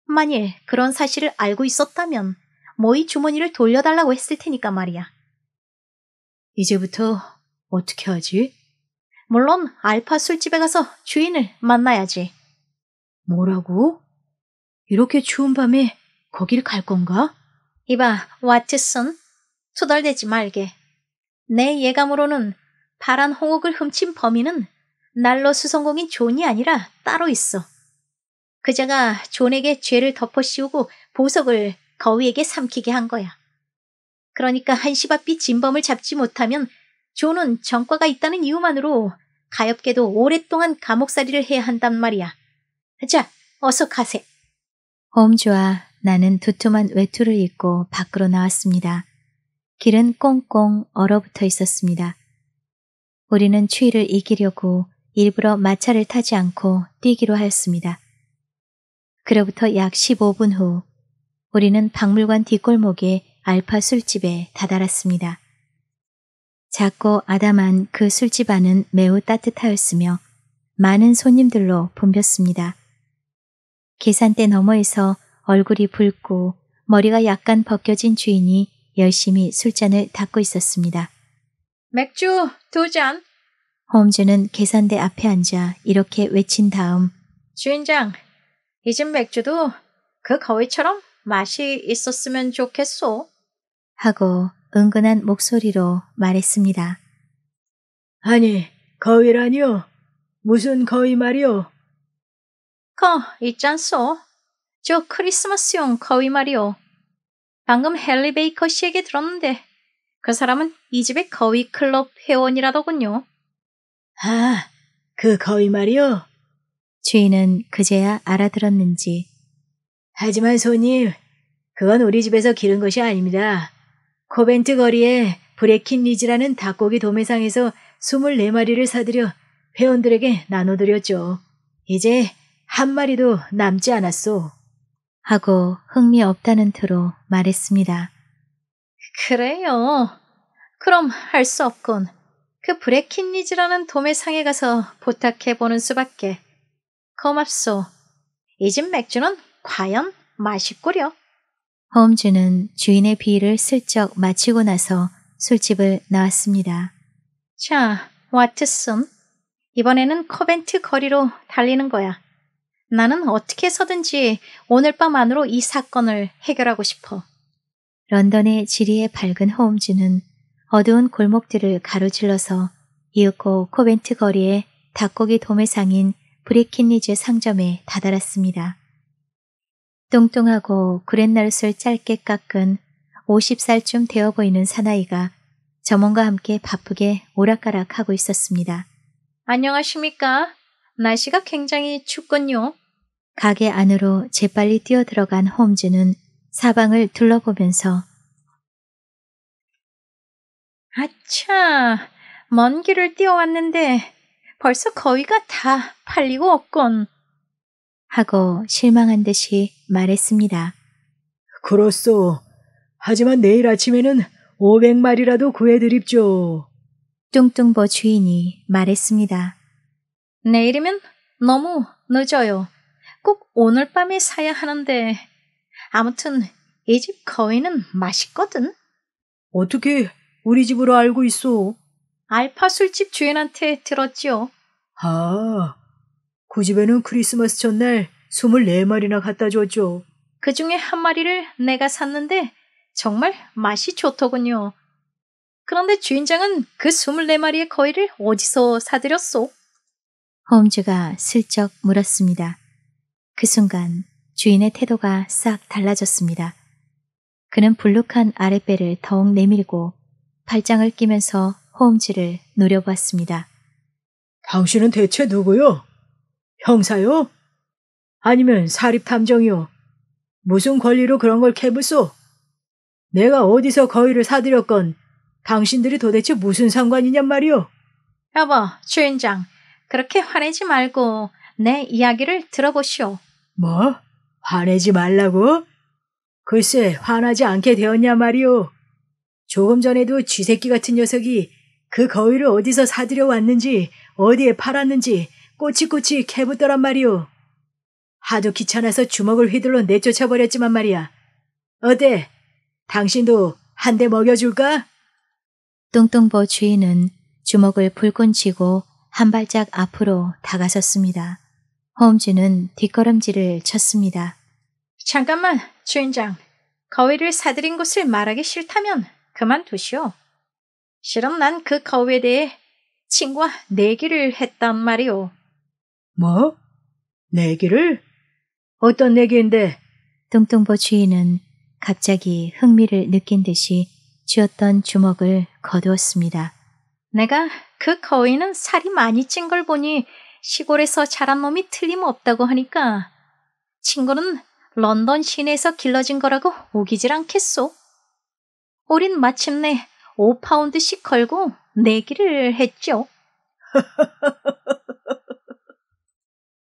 만일 그런 사실을 알고 있었다면 모의 주머니를 돌려달라고 했을 테니까 말이야. 이제부터 어떻게 하지? 물론 알파 술집에 가서 주인을 만나야지. 뭐라고? 이렇게 추운 밤에 거길 갈 건가? 이봐, 와트슨. 투덜대지 말게. 내 예감으로는 파란 홍옥을 훔친 범인은 날로 수성공인 존이 아니라 따로 있어. 그자가 존에게 죄를 덮어씌우고 보석을 거위에게 삼키게 한 거야. 그러니까 한시바삐 진범을 잡지 못하면 존은 전과가 있다는 이유만으로 가엾게도 오랫동안 감옥살이를 해야 한단 말이야. 자, 어서 가세. 홈즈와 나는 두툼한 외투를 입고 밖으로 나왔습니다. 길은 꽁꽁 얼어붙어 있었습니다. 우리는 추위를 이기려고 일부러 마차를 타지 않고 뛰기로 하였습니다. 그로부터 약 15분 후 우리는 박물관 뒷골목의 알파 술집에 다다랐습니다. 작고 아담한 그 술집 안은 매우 따뜻하였으며 많은 손님들로 붐볐습니다. 계산대 너머에서 얼굴이 붉고 머리가 약간 벗겨진 주인이 열심히 술잔을 닦고 있었습니다. 맥주 두 잔! 홈즈는 계산대 앞에 앉아 이렇게 외친 다음 주인장, 이 집 맥주도 그 거위처럼 맛이 있었으면 좋겠소. 하고 은근한 목소리로 말했습니다. 아니, 거위라니요? 무슨 거위 말이요? 거 있잖소. 저 크리스마스용 거위 말이요. 방금 헨리 베이커 씨에게 들었는데 그 사람은 이 집의 거위 클럽 회원이라더군요. 아, 그 거위 말이요. 주인은 그제야 알아들었는지. 하지만 손님, 그건 우리 집에서 기른 것이 아닙니다. 코벤트 거리에 브레킨 리지라는 닭고기 도매상에서 24마리를 사들여 회원들에게 나눠드렸죠. 이제 한 마리도 남지 않았소. 하고 흥미 없다는 투로 말했습니다. 그래요. 그럼 할 수 없군. 그 브레킨리즈라는 도매상에 가서 부탁해보는 수밖에. 고맙소. 이 집 맥주는 과연 맛있구려. 허엄주는 주인의 비위를 슬쩍 마치고 나서 술집을 나왔습니다. 자, 와트슨. 이번에는 커벤트 거리로 달리는 거야. 나는 어떻게 서든지 오늘 밤 안으로 이 사건을 해결하고 싶어. 런던의 지리에 밝은 허음주는 어두운 골목들을 가로질러서 이윽고 코벤트 거리의 닭고기 도매상인 브리킨리즈 상점에 다다랐습니다. 뚱뚱하고 구렛날룻을 짧게 깎은 50살쯤 되어 보이는 사나이가 점원과 함께 바쁘게 오락가락 하고 있었습니다. 안녕하십니까? 날씨가 굉장히 춥군요. 가게 안으로 재빨리 뛰어들어간 홈즈는 사방을 둘러보면서 아차, 먼 길을 뛰어왔는데 벌써 거위가 다 팔리고 없군. 하고 실망한 듯이 말했습니다. 그렇소. 하지만 내일 아침에는 500마리라도 구해드립죠. 뚱뚱보 주인이 말했습니다. 내일이면 너무 늦어요. 꼭 오늘 밤에 사야 하는데 아무튼 이 집 거위는 맛있거든. 어떻게 우리 집으로 알고 있어? 알파 술집 주인한테 들었지요. 아, 그 집에는 크리스마스 전날 24마리나 갖다 줬죠. 그 중에 한 마리를 내가 샀는데 정말 맛이 좋더군요. 그런데 주인장은 그 24마리의 거위를 어디서 사들였소? 홈즈가 슬쩍 물었습니다. 그 순간 주인의 태도가 싹 달라졌습니다. 그는 불룩한 아랫배를 더욱 내밀고 팔짱을 끼면서 홈즈를 노려보았습니다. 당신은 대체 누구요? 형사요? 아니면 사립탐정이요? 무슨 권리로 그런 걸 캐부소? 내가 어디서 거위를 사들였건 당신들이 도대체 무슨 상관이냔 말이오? 여보, 주인장, 그렇게 화내지 말고 내 이야기를 들어보시오. 뭐? 화내지 말라고? 글쎄, 화나지 않게 되었냐 말이오. 조금 전에도 쥐새끼 같은 녀석이 그 거위를 어디서 사들여 왔는지, 어디에 팔았는지 꼬치꼬치 캐묻더란 말이오. 하도 귀찮아서 주먹을 휘둘러 내쫓아버렸지만 말이야. 어때? 당신도 한 대 먹여줄까? 뚱뚱보 주인은 주먹을 불끈 쥐고 한 발짝 앞으로 다가섰습니다. 홈즈는 뒷걸음질을 쳤습니다. 잠깐만, 주인장. 거위를 사들인 곳을 말하기 싫다면 그만두시오. 실은 난그 거위에 대해 친구와 내기를 했단 말이오. 뭐? 내기를? 어떤 내기인데? 뚱뚱보 주인은 갑자기 흥미를 느낀 듯이 쥐었던 주먹을 거두었습니다. 내가 그거인은 살이 많이 찐 걸 보니 시골에서 자란 놈이 틀림없다고 하니까 친구는 런던 시내에서 길러진 거라고 우기질 않겠소. 우린 마침내 5파운드씩 걸고 내기를 했죠. [laughs]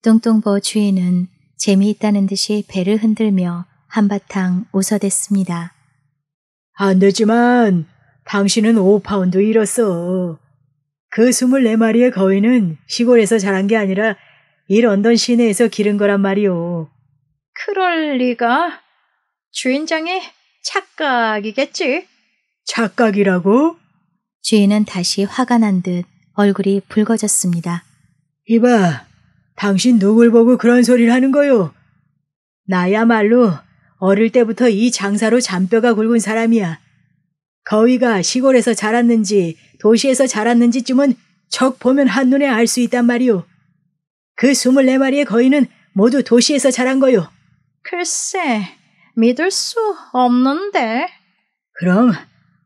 뚱뚱보 주인은 재미있다는 듯이 배를 흔들며 한바탕 웃어댔습니다. 안 되지만 당신은 5파운드 잃었어. 그 24마리의 거위는 시골에서 자란 게 아니라 이 런던 시내에서 기른 거란 말이오. 그럴 리가? 주인장의 착각이겠지? 착각이라고? 주인은 다시 화가 난 듯 얼굴이 붉어졌습니다. 이봐, 당신 누굴 보고 그런 소리를 하는 거요? 나야말로 어릴 때부터 이 장사로 잔뼈가 굵은 사람이야. 거위가 시골에서 자랐는지 도시에서 자랐는지쯤은 적 보면 한눈에 알 수 있단 말이오. 그 24마리의 거위는 모두 도시에서 자란 거요. 글쎄, 믿을 수 없는데. 그럼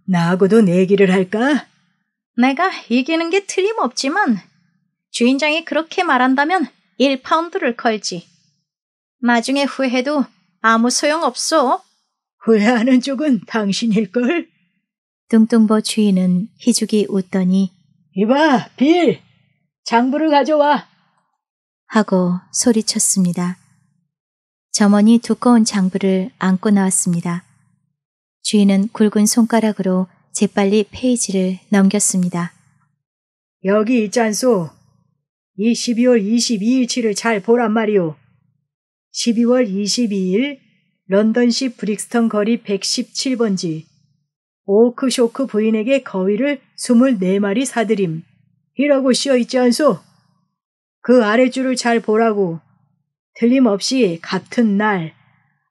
나하고도 내기를 할까? 내가 이기는 게 틀림없지만 주인장이 그렇게 말한다면 1파운드를 걸지. 나중에 후회해도 아무 소용없어. 후회하는 쪽은 당신일걸? 뚱뚱보 주인은 희죽이 웃더니 이봐, 빌! 장부를 가져와! 하고 소리쳤습니다. 점원이 두꺼운 장부를 안고 나왔습니다. 주인은 굵은 손가락으로 재빨리 페이지를 넘겼습니다. 여기 있잖소. 이 12월 22일치를 잘 보란 말이오. 12월 22일 런던시 브릭스턴 거리 117번지 오크쇼크 부인에게 거위를 24마리 사드림 이라고 씌어있지 않소? 그아래줄을잘 보라고 틀림없이 같은 날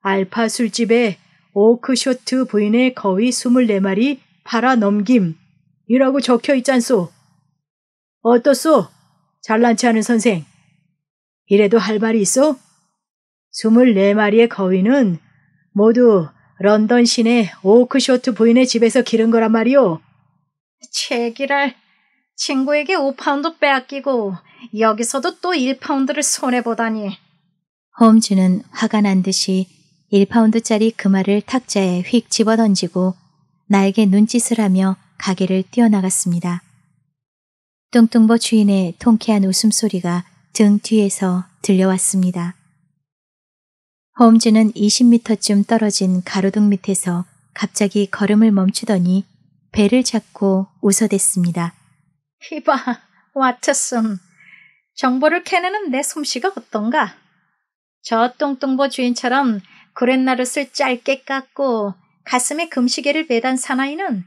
알파 술집에 오크쇼트 부인의 거위 24마리 팔아 넘김이라고 적혀있잖소. 어떻소? 잘난 체하는 선생, 이래도 할 말이 있어? 24마리의 거위는 모두 런던 시내 오크쇼트 부인의 집에서 기른 거란 말이오. 제기랄, 친구에게 5파운드 빼앗기고 여기서도 또 1파운드를 손해보다니. 홈즈는 화가 난 듯이 1파운드짜리 그 말을 탁자에 휙 집어던지고 나에게 눈짓을 하며 가게를 뛰어나갔습니다. 뚱뚱보 주인의 통쾌한 웃음소리가 등 뒤에서 들려왔습니다. 홈즈는 20미터쯤 떨어진 가로등 밑에서 갑자기 걸음을 멈추더니 배를 잡고 웃어댔습니다. 이봐, 와트슨. 정보를 캐내는 내 솜씨가 어떤가? 저뚱뚱보 주인처럼 구렛나룻을 짧게 깎고 가슴에 금시계를 매단 사나이는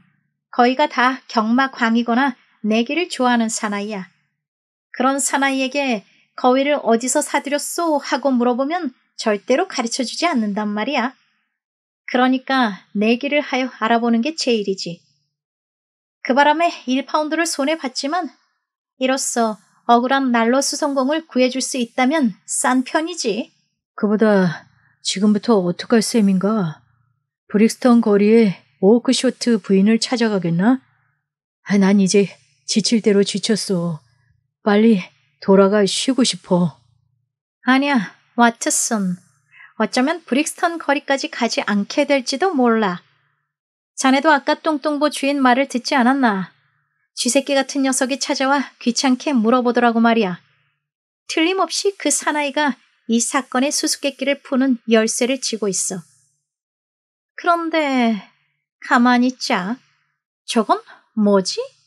거의가 다 경마 광이거나 내기를 좋아하는 사나이야. 그런 사나이에게 거위를 어디서 사들였소 하고 물어보면 절대로 가르쳐 주지 않는단 말이야. 그러니까 내기를 하여 알아보는 게 제일이지. 그 바람에 1파운드를 손에 봤지만 이로써 억울한 날로수 성공을 구해줄 수 있다면 싼 편이지. 그보다 지금부터 어떡할 셈인가? 브릭스턴 거리에 오크쇼트 부인을 찾아가겠나? 아, 난 이제 지칠 대로 지쳤어. 빨리 돌아가 쉬고 싶어. 아니야, 와트슨. 어쩌면 브릭스턴 거리까지 가지 않게 될지도 몰라. 자네도 아까 똥똥보 주인 말을 듣지 않았나? 쥐새끼 같은 녀석이 찾아와 귀찮게 물어보더라고 말이야. 틀림없이 그 사나이가 이 사건의 수수께끼를 푸는 열쇠를 쥐고 있어. 그런데 가만히 있자. 저건 뭐지?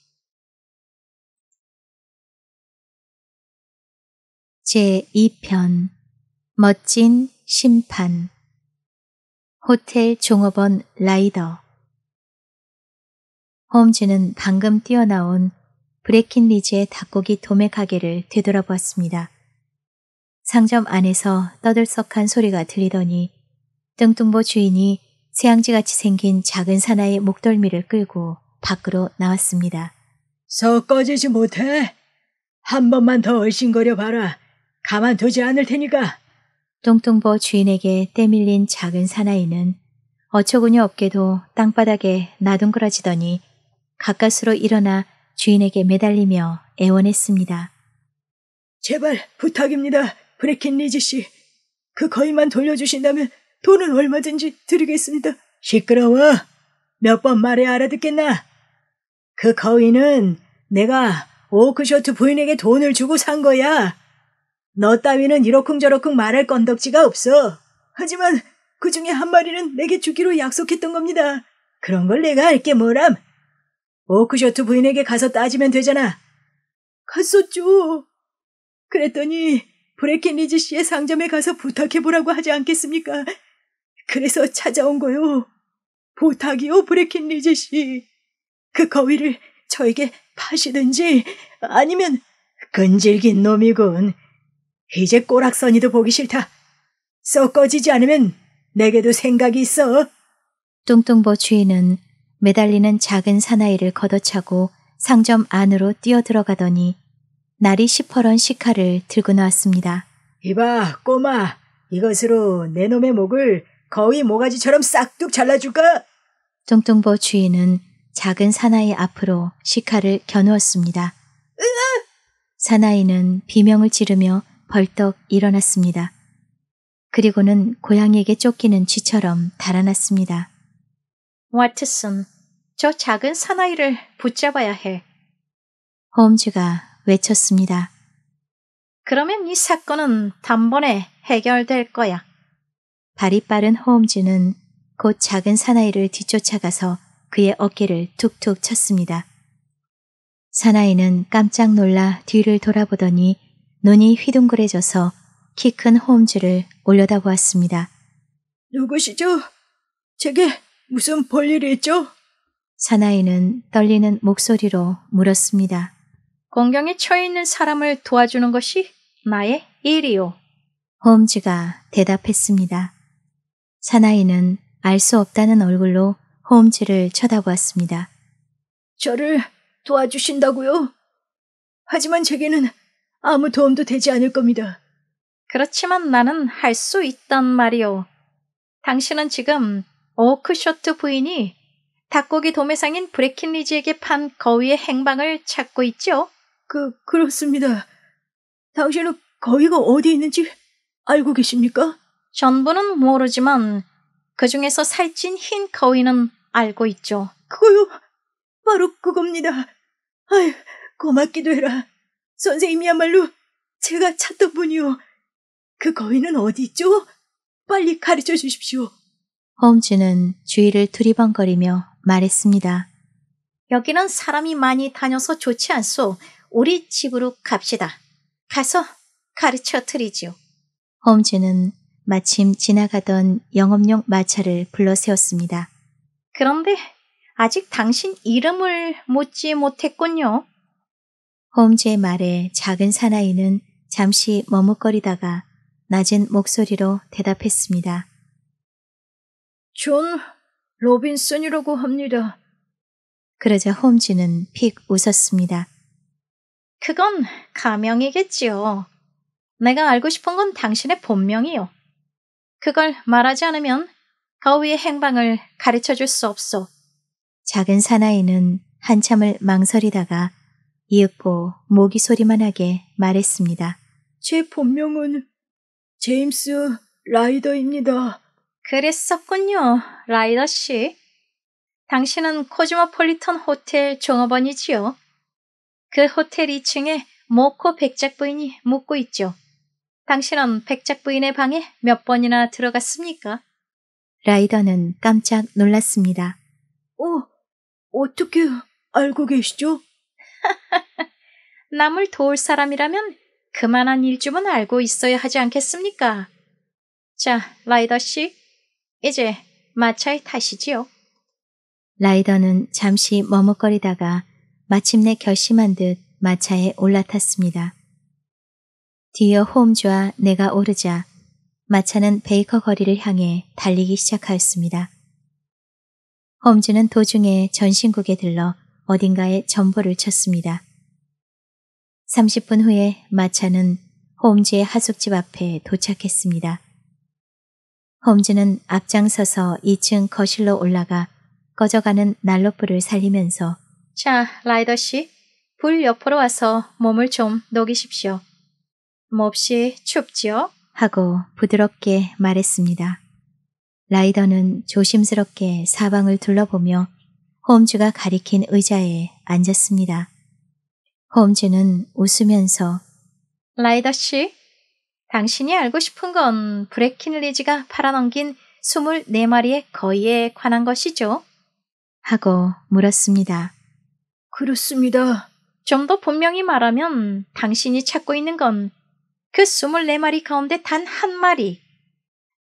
제2편 멋진 심판 호텔 종업원 라이더 홈즈는 방금 뛰어나온 브레킨 리즈의 닭고기 도매 가게를 되돌아보았습니다. 상점 안에서 떠들썩한 소리가 들리더니 뚱뚱보 주인이 새양지같이 생긴 작은 사나이 목덜미를 끌고 밖으로 나왔습니다. 서 꺼지지 못해? 한 번만 더의심거려 봐라. 가만두지 않을 테니까. 똥똥보 주인에게 때밀린 작은 사나이는 어처구니 없게도 땅바닥에 나둥그러지더니 가까스로 일어나 주인에게 매달리며 애원했습니다. 제발 부탁입니다. 브레킨 리지 씨. 그 거위만 돌려주신다면 돈은 얼마든지 드리겠습니다. 시끄러워. 몇 번 말해 알아듣겠나? 그 거위는 내가 오크쇼트 부인에게 돈을 주고 산 거야. 너 따위는 이러쿵저러쿵 말할 건덕지가 없어. 하지만 그 중에 한 마리는 내게 주기로 약속했던 겁니다. 그런 걸 내가 알게 뭐람. 오크셔트 부인에게 가서 따지면 되잖아. 갔었죠. 그랬더니 브레킨리즈 씨의 상점에 가서 부탁해보라고 하지 않겠습니까? 그래서 찾아온 거요. 부탁이요, 브레킨리즈 씨. 그 거위를 저에게 파시든지 아니면 건질긴 놈이군. 이제 꼬락서니도 보기 싫다. 썩 꺼지지 않으면 내게도 생각이 있어. 뚱뚱보 주인은 매달리는 작은 사나이를 걷어차고 상점 안으로 뛰어들어가더니 날이 시퍼런 시카를 들고 나왔습니다. 이봐, 꼬마. 이것으로 내 놈의 목을 거위 모가지처럼 싹둑 잘라줄까? 뚱뚱보 주인은 작은 사나이 앞으로 시카를 겨누었습니다. 으악! 사나이는 비명을 지르며 벌떡 일어났습니다. 그리고는 고양이에게 쫓기는 쥐처럼 달아났습니다. 와트슨, 저 작은 사나이를 붙잡아야 해. 홈즈가 외쳤습니다. 그러면 이 사건은 단번에 해결될 거야. 발이 빠른 홈즈는 곧 작은 사나이를 뒤쫓아가서 그의 어깨를 툭툭 쳤습니다. 사나이는 깜짝 놀라 뒤를 돌아보더니 눈이 휘둥그레져서 키 큰 홈즈를 올려다보았습니다. 누구시죠? 제게 무슨 볼일이 있죠? 사나이는 떨리는 목소리로 물었습니다. 공경에 처해 있는 사람을 도와주는 것이 나의 일이요. 홈즈가 대답했습니다. 사나이는 알 수 없다는 얼굴로 홈즈를 쳐다보았습니다. 저를 도와주신다고요? 하지만 제게는 아무 도움도 되지 않을 겁니다. 그렇지만 나는 할 수 있단 말이오. 당신은 지금 오크쇼트 부인이 닭고기 도매상인 브레킨리지에게 판 거위의 행방을 찾고 있죠? 그, 그렇습니다. 당신은 거위가 어디 있는지 알고 계십니까? 전부는 모르지만 그 중에서 살찐 흰 거위는 알고 있죠. 그거요? 바로 그겁니다. 아휴, 고맙기도 해라. 선생님이야말로 제가 찾던 분이요. 그 거위는 어디 있죠? 빨리 가르쳐 주십시오. 홈즈는 주위를 두리번거리며 말했습니다. 여기는 사람이 많이 다녀서 좋지 않소. 우리 집으로 갑시다. 가서 가르쳐 드리지요. 홈즈는 마침 지나가던 영업용 마차를 불러 세웠습니다. 그런데 아직 당신 이름을 묻지 못했군요. 홈즈의 말에 작은 사나이는 잠시 머뭇거리다가 낮은 목소리로 대답했습니다. 존 로빈슨이라고 합니다. 그러자 홈즈는 픽 웃었습니다. 그건 가명이겠지요. 내가 알고 싶은 건 당신의 본명이요. 그걸 말하지 않으면 가위의 행방을 가르쳐 줄 수 없소. 작은 사나이는 한참을 망설이다가 이윽고 모기 소리만 하게 말했습니다. 제 본명은 제임스 라이더입니다. 그랬었군요, 라이더 씨. 당신은 코즈모폴리턴 호텔 종업원이지요. 그 호텔 2층에 모코 백작 부인이 묵고 있죠. 당신은 백작 부인의 방에 몇 번이나 들어갔습니까? 라이더는 깜짝 놀랐습니다. 어, 어떻게 알고 계시죠? [laughs] 남을 도울 사람이라면 그만한 일쯤은 알고 있어야 하지 않겠습니까? 자, 라이더 씨, 이제 마차에 타시지요. 라이더는 잠시 머뭇거리다가 마침내 결심한 듯 마차에 올라탔습니다. 디어 홈즈와 내가 오르자 마차는 베이커 거리를 향해 달리기 시작하였습니다. 홈즈는 도중에 전신국에 들러 어딘가에 전보를 쳤습니다. 30분 후에 마차는 홈즈의 하숙집 앞에 도착했습니다. 홈즈는 앞장서서 2층 거실로 올라가 꺼져가는 난로불을 살리면서 자, 라이더 씨, 불 옆으로 와서 몸을 좀 녹이십시오. 몹시 춥지요? 하고 부드럽게 말했습니다. 라이더는 조심스럽게 사방을 둘러보며 홈즈가 가리킨 의자에 앉았습니다. 홈즈는 웃으면서 라이더 씨, 당신이 알고 싶은 건 브레킨리지가 팔아넘긴 24마리의 거위에 관한 것이죠? 하고 물었습니다. 그렇습니다. 좀 더 분명히 말하면 당신이 찾고 있는 건 그 24마리 가운데 단 한 마리.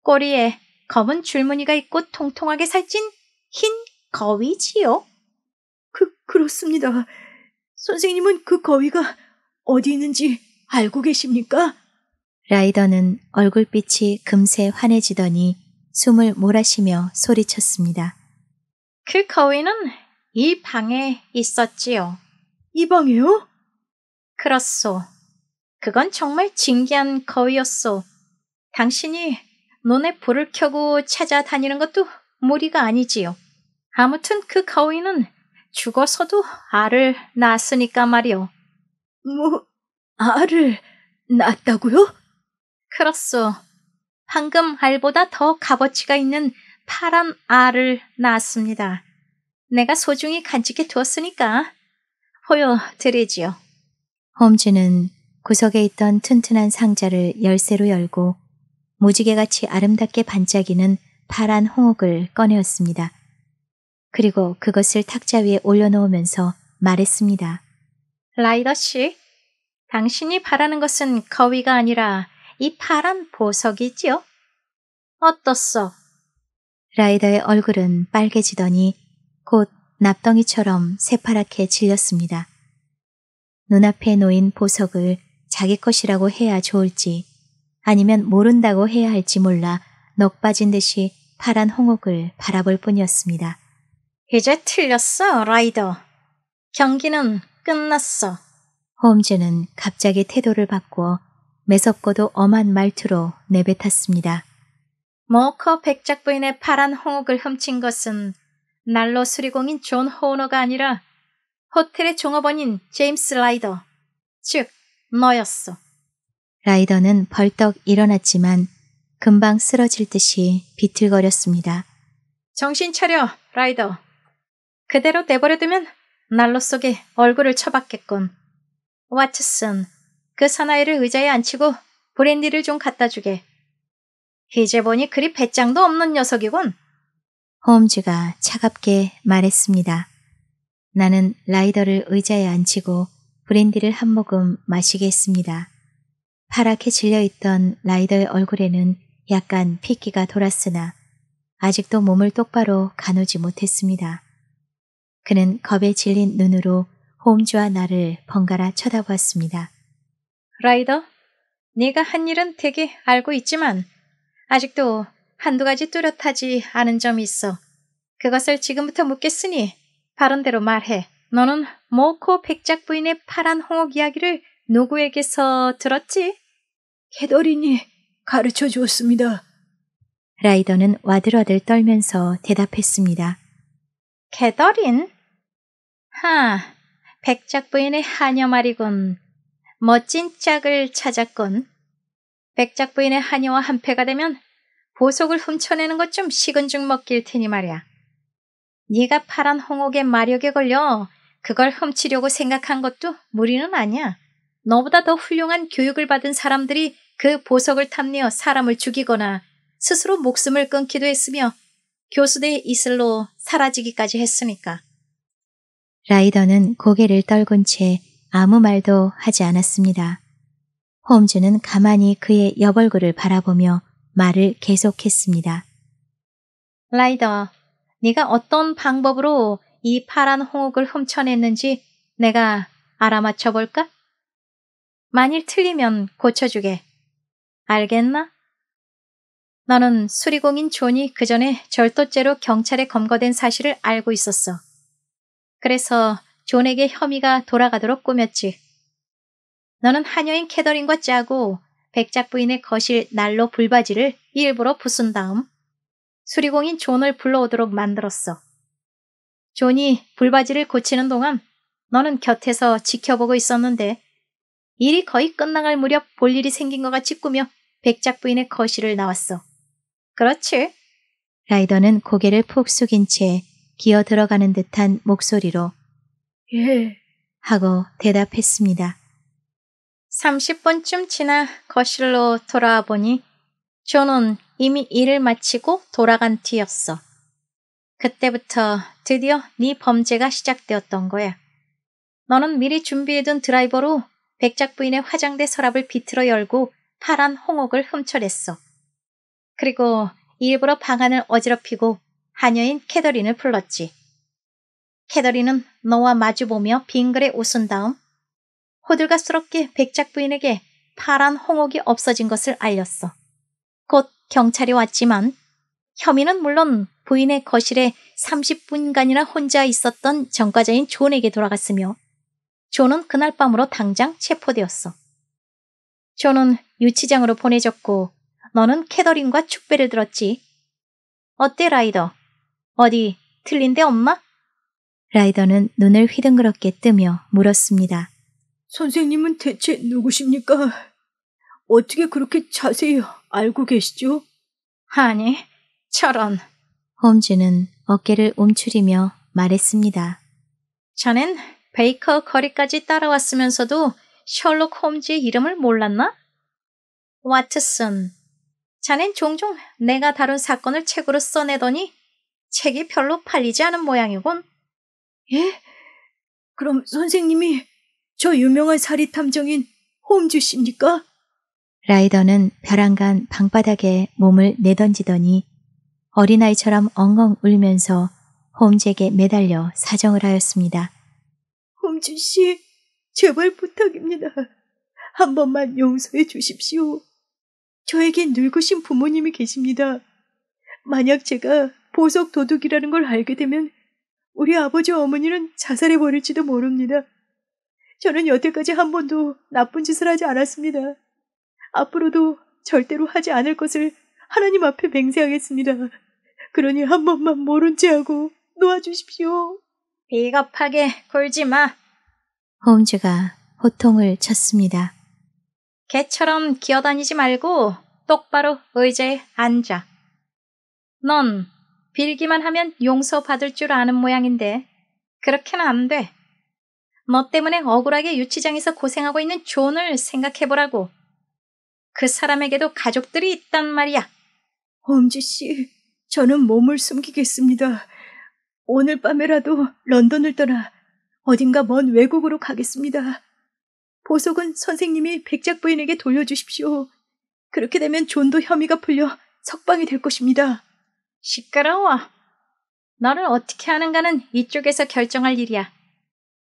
꼬리에 검은 줄무늬가 있고 통통하게 살찐 흰 거위지요? 그, 그렇습니다. 선생님은 그 거위가 어디 있는지 알고 계십니까? 라이더는 얼굴빛이 금세 환해지더니 숨을 몰아쉬며 소리쳤습니다. 그 거위는 이 방에 있었지요. 이 방에요? 그렇소. 그건 정말 진기한 거위였소. 당신이 논에 불을 켜고 찾아다니는 것도 무리가 아니지요. 아무튼 그 거위는 죽어서도 알을 낳았으니까 말이오. 뭐, 알을 낳았다고요? 그렇소. 방금 알보다 더 값어치가 있는 파란 알을 낳았습니다. 내가 소중히 간직해 두었으니까 보여드리지요. 홈즈는 구석에 있던 튼튼한 상자를 열쇠로 열고 무지개같이 아름답게 반짝이는 파란 홍옥을 꺼내었습니다. 그리고 그것을 탁자 위에 올려놓으면서 말했습니다. 라이더 씨, 당신이 바라는 것은 거위가 아니라 이 파란 보석이지요? 어떻소? 라이더의 얼굴은 빨개지더니 곧 납덩이처럼 새파랗게 질렸습니다. 눈앞에 놓인 보석을 자기 것이라고 해야 좋을지 아니면 모른다고 해야 할지 몰라 넋 빠진 듯이 파란 홍옥을 바라볼 뿐이었습니다. 이제 틀렸어, 라이더. 경기는 끝났어. 홈즈는 갑자기 태도를 바꾸어 매섭고도 엄한 말투로 내뱉었습니다. 모커 뭐 그 백작 부인의 파란 홍옥을 훔친 것은 날로 수리공인 존 호너가 아니라 호텔의 종업원인 제임스 라이더, 즉 너였어. 라이더는 벌떡 일어났지만 금방 쓰러질 듯이 비틀거렸습니다. 정신 차려, 라이더. 그대로 내버려두면 난로 속에 얼굴을 쳐박겠군. 와츠슨그 사나이를 의자에 앉히고 브랜디를 좀 갖다 주게. 이제 보니 그리 배짱도 없는 녀석이군. 홈즈가 차갑게 말했습니다. 나는 라이더를 의자에 앉히고 브랜디를 한 모금 마시게 했습니다. 파랗게 질려있던 라이더의 얼굴에는 약간 핏기가 돌았으나 아직도 몸을 똑바로 가누지 못했습니다. 그는 겁에 질린 눈으로 홈즈와 나를 번갈아 쳐다보았습니다. 라이더, 네가 한 일은 되게 알고 있지만 아직도 한두 가지 뚜렷하지 않은 점이 있어. 그것을 지금부터 묻겠으니 바른대로 말해. 너는 모코 백작 부인의 파란 홍옥 이야기를 누구에게서 들었지? 캐더린이 가르쳐 주었습니다. 라이더는 와들와들 떨면서 대답했습니다. 개더린 하, 백작 부인의 하녀 말이군. 멋진 짝을 찾았군. 백작 부인의 하녀와 한패가 되면 보석을 훔쳐내는 것 좀 식은 죽 먹길 테니 말이야. 네가 파란 홍옥의 마력에 걸려 그걸 훔치려고 생각한 것도 무리는 아니야. 너보다 더 훌륭한 교육을 받은 사람들이 그 보석을 탐내어 사람을 죽이거나 스스로 목숨을 끊기도 했으며 교수대 이슬로 사라지기까지 했으니까. 라이더는 고개를 떨군 채 아무 말도 하지 않았습니다. 홈즈는 가만히 그의 여벌구를 바라보며 말을 계속했습니다. 라이더, 네가 어떤 방법으로 이 파란 홍옥을 훔쳐냈는지 내가 알아맞혀 볼까? 만일 틀리면 고쳐주게. 알겠나? 나는 수리공인 존이 그 전에 절도죄로 경찰에 검거된 사실을 알고 있었어. 그래서 존에게 혐의가 돌아가도록 꾸몄지. 너는 하녀인 캐더링과 짜고 백작 부인의 거실 난로 불바지를 일부러 부순 다음 수리공인 존을 불러오도록 만들었어. 존이 불바지를 고치는 동안 너는 곁에서 지켜보고 있었는데 일이 거의 끝나갈 무렵 볼 일이 생긴 것 같이 꾸며 백작 부인의 거실을 나왔어. 그렇지. 라이더는 고개를 푹 숙인 채 기어 들어가는 듯한 목소리로 예 하고 대답했습니다. 30분쯤 지나 거실로 돌아와 보니 존은 이미 일을 마치고 돌아간 뒤였어. 그때부터 드디어 네 범죄가 시작되었던 거야. 너는 미리 준비해둔 드라이버로 백작 부인의 화장대 서랍을 비틀어 열고 파란 홍옥을 훔쳐냈어. 그리고 일부러 방안을 어지럽히고 하녀인 캐더린을 불렀지. 캐더린은 너와 마주보며 빙그레 웃은 다음 호들갑스럽게 백작 부인에게 파란 홍옥이 없어진 것을 알렸어. 곧 경찰이 왔지만 혐의는 물론 부인의 거실에 30분간이나 혼자 있었던 전과자인 존에게 돌아갔으며 존은 그날 밤으로 당장 체포되었어. 존은 유치장으로 보내졌고 너는 캐더린과 축배를 들었지. 어때, 라이더? 어디, 틀린데, 엄마? 라이더는 눈을 휘둥그렇게 뜨며 물었습니다. 선생님은 대체 누구십니까? 어떻게 그렇게 자세히 알고 계시죠? 아니, 저런. 홈즈는 어깨를 움츠리며 말했습니다. 저는 베이커 거리까지 따라왔으면서도 셜록 홈즈의 이름을 몰랐나? 와트슨, 자넨 종종 내가 다룬 사건을 책으로 써내더니 책이 별로 팔리지 않은 모양이군. 예? 그럼 선생님이 저 유명한 사리 탐정인 홈즈 씨입니까? 라이더는 벼랑간 방바닥에 몸을 내던지더니 어린아이처럼 엉엉 울면서 홈즈에게 매달려 사정을 하였습니다. 홈즈 씨, 제발 부탁입니다. 한 번만 용서해 주십시오. 저에겐 늙으신 부모님이 계십니다. 만약 제가 보석 도둑이라는 걸 알게 되면 우리 아버지 어머니는 자살해 버릴지도 모릅니다. 저는 여태까지 한 번도 나쁜 짓을 하지 않았습니다. 앞으로도 절대로 하지 않을 것을 하나님 앞에 맹세하겠습니다. 그러니 한 번만 모른 채 하고 놓아주십시오. 비겁하게 굴지 마. 홈즈가 호통을 쳤습니다. 개처럼 기어다니지 말고 똑바로 의자에 앉아. 넌 빌기만 하면 용서받을 줄 아는 모양인데 그렇게는 안 돼. 너 때문에 억울하게 유치장에서 고생하고 있는 존을 생각해보라고. 그 사람에게도 가족들이 있단 말이야. 엄지씨, 저는 몸을 숨기겠습니다. 오늘 밤에라도 런던을 떠나 어딘가 먼 외국으로 가겠습니다. 보석은 선생님이 백작 부인에게 돌려주십시오. 그렇게 되면 존도 혐의가 풀려 석방이 될 것입니다. 시끄러워. 너를 어떻게 하는가는 이쪽에서 결정할 일이야.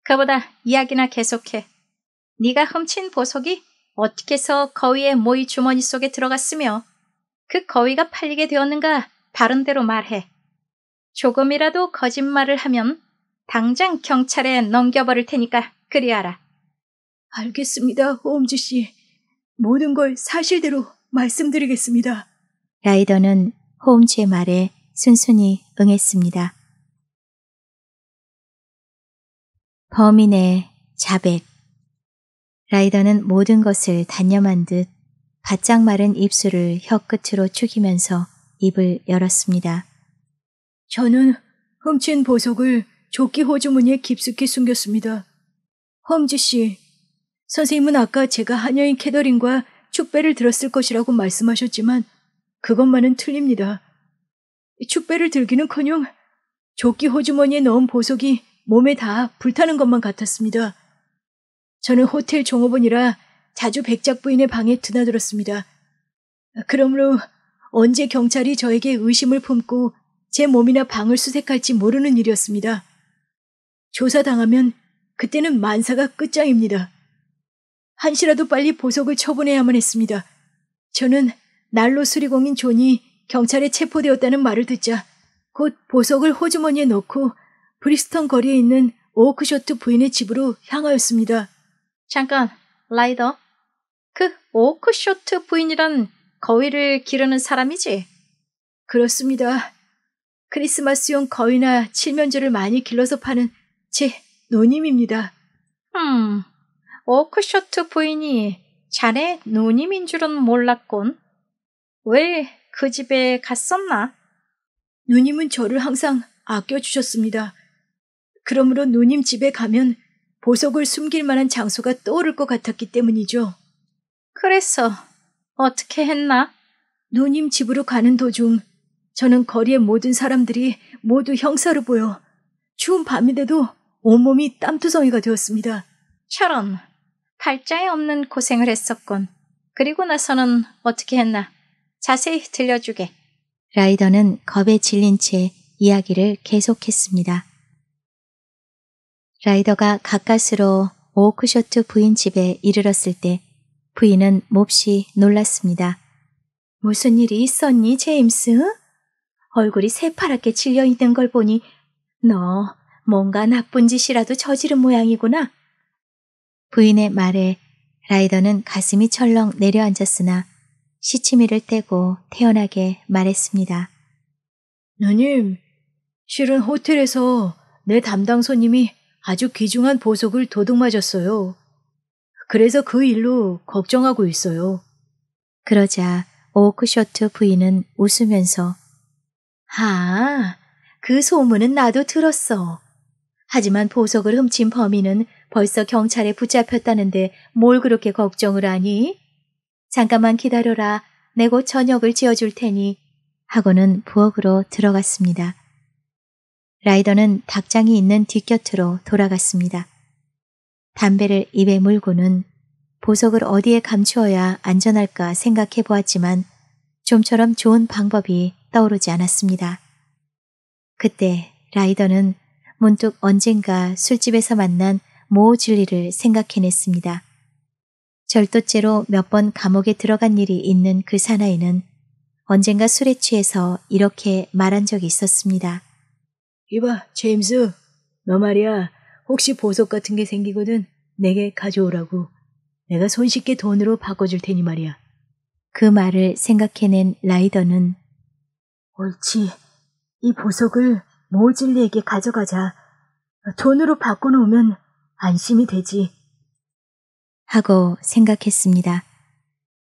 그보다 이야기나 계속해. 네가 훔친 보석이 어떻게 해서 거위의 모이 주머니 속에 들어갔으며 그 거위가 팔리게 되었는가 바른대로 말해. 조금이라도 거짓말을 하면 당장 경찰에 넘겨버릴 테니까 그리하라. 알겠습니다, 홈즈 씨. 모든 걸 사실대로 말씀드리겠습니다. 라이더는 홈즈의 말에 순순히 응했습니다. 범인의 자백. 라이더는 모든 것을 단념한 듯 바짝 마른 입술을 혀끝으로 축이면서 입을 열었습니다. 저는 훔친 보석을 조끼 호주머니에 깊숙이 숨겼습니다. 험즈 씨, 선생님은 아까 제가 하녀인 캐더린과 축배를 들었을 것이라고 말씀하셨지만 그것만은 틀립니다. 축배를 들기는커녕 조끼 호주머니에 넣은 보석이 몸에 다 불타는 것만 같았습니다. 저는 호텔 종업원이라 자주 백작 부인의 방에 드나들었습니다. 그러므로 언제 경찰이 저에게 의심을 품고 제 몸이나 방을 수색할지 모르는 일이었습니다. 조사당하면 그때는 만사가 끝장입니다. 한시라도 빨리 보석을 처분해야만 했습니다. 저는 날로 수리공인 존이 경찰에 체포되었다는 말을 듣자 곧 보석을 호주머니에 넣고 브리스턴 거리에 있는 오크쇼트 부인의 집으로 향하였습니다. 잠깐, 라이더. 그 오크쇼트 부인이란 거위를 기르는 사람이지? 그렇습니다. 크리스마스용 거위나 칠면조를 많이 길러서 파는 제 노님입니다. 음, 워크셔트 부인이 자네 누님인 줄은 몰랐군. 왜 그 집에 갔었나? 누님은 저를 항상 아껴주셨습니다. 그러므로 누님 집에 가면 보석을 숨길 만한 장소가 떠오를 것 같았기 때문이죠. 그래서 어떻게 했나? 누님 집으로 가는 도중 저는 거리의 모든 사람들이 모두 형사로 보여 추운 밤인데도 온몸이 땀투성이가 되었습니다. 샤론, 팔자에 없는 고생을 했었군. 그리고 나서는 어떻게 했나? 자세히 들려주게. 라이더는 겁에 질린 채 이야기를 계속했습니다. 라이더가 가까스로 오크쇼트 부인 집에 이르렀을 때 부인은 몹시 놀랐습니다. 무슨 일이 있었니, 제임스? 얼굴이 새파랗게 질려 있는 걸 보니 너 뭔가 나쁜 짓이라도 저지른 모양이구나. 부인의 말에 라이더는 가슴이 철렁 내려앉았으나 시치미를 떼고 태연하게 말했습니다. 누님, 실은 호텔에서 내 담당 손님이 아주 귀중한 보석을 도둑맞았어요. 그래서 그 일로 걱정하고 있어요. 그러자 오크쇼트 부인은 웃으면서 아, 그 소문은 나도 들었어. 하지만 보석을 훔친 범인은 벌써 경찰에 붙잡혔다는데 뭘 그렇게 걱정을 하니? 잠깐만 기다려라. 내 곧 저녁을 지어줄 테니. 하고는 부엌으로 들어갔습니다. 라이더는 닭장이 있는 뒷곁으로 돌아갔습니다. 담배를 입에 물고는 보석을 어디에 감추어야 안전할까 생각해 보았지만 좀처럼 좋은 방법이 떠오르지 않았습니다. 그때 라이더는 문득 언젠가 술집에서 만난 모 진리를 생각해냈습니다. 절도죄로 몇 번 감옥에 들어간 일이 있는 그 사나이는 언젠가 술에 취해서 이렇게 말한 적이 있었습니다. 이봐, 제임스. 너 말이야. 혹시 보석 같은 게 생기거든 내게 가져오라고. 내가 손쉽게 돈으로 바꿔줄 테니 말이야. 그 말을 생각해낸 라이더는 옳지. 이 보석을 모진리에게 가져가자. 돈으로 바꿔놓으면 안심이 되지. 하고 생각했습니다.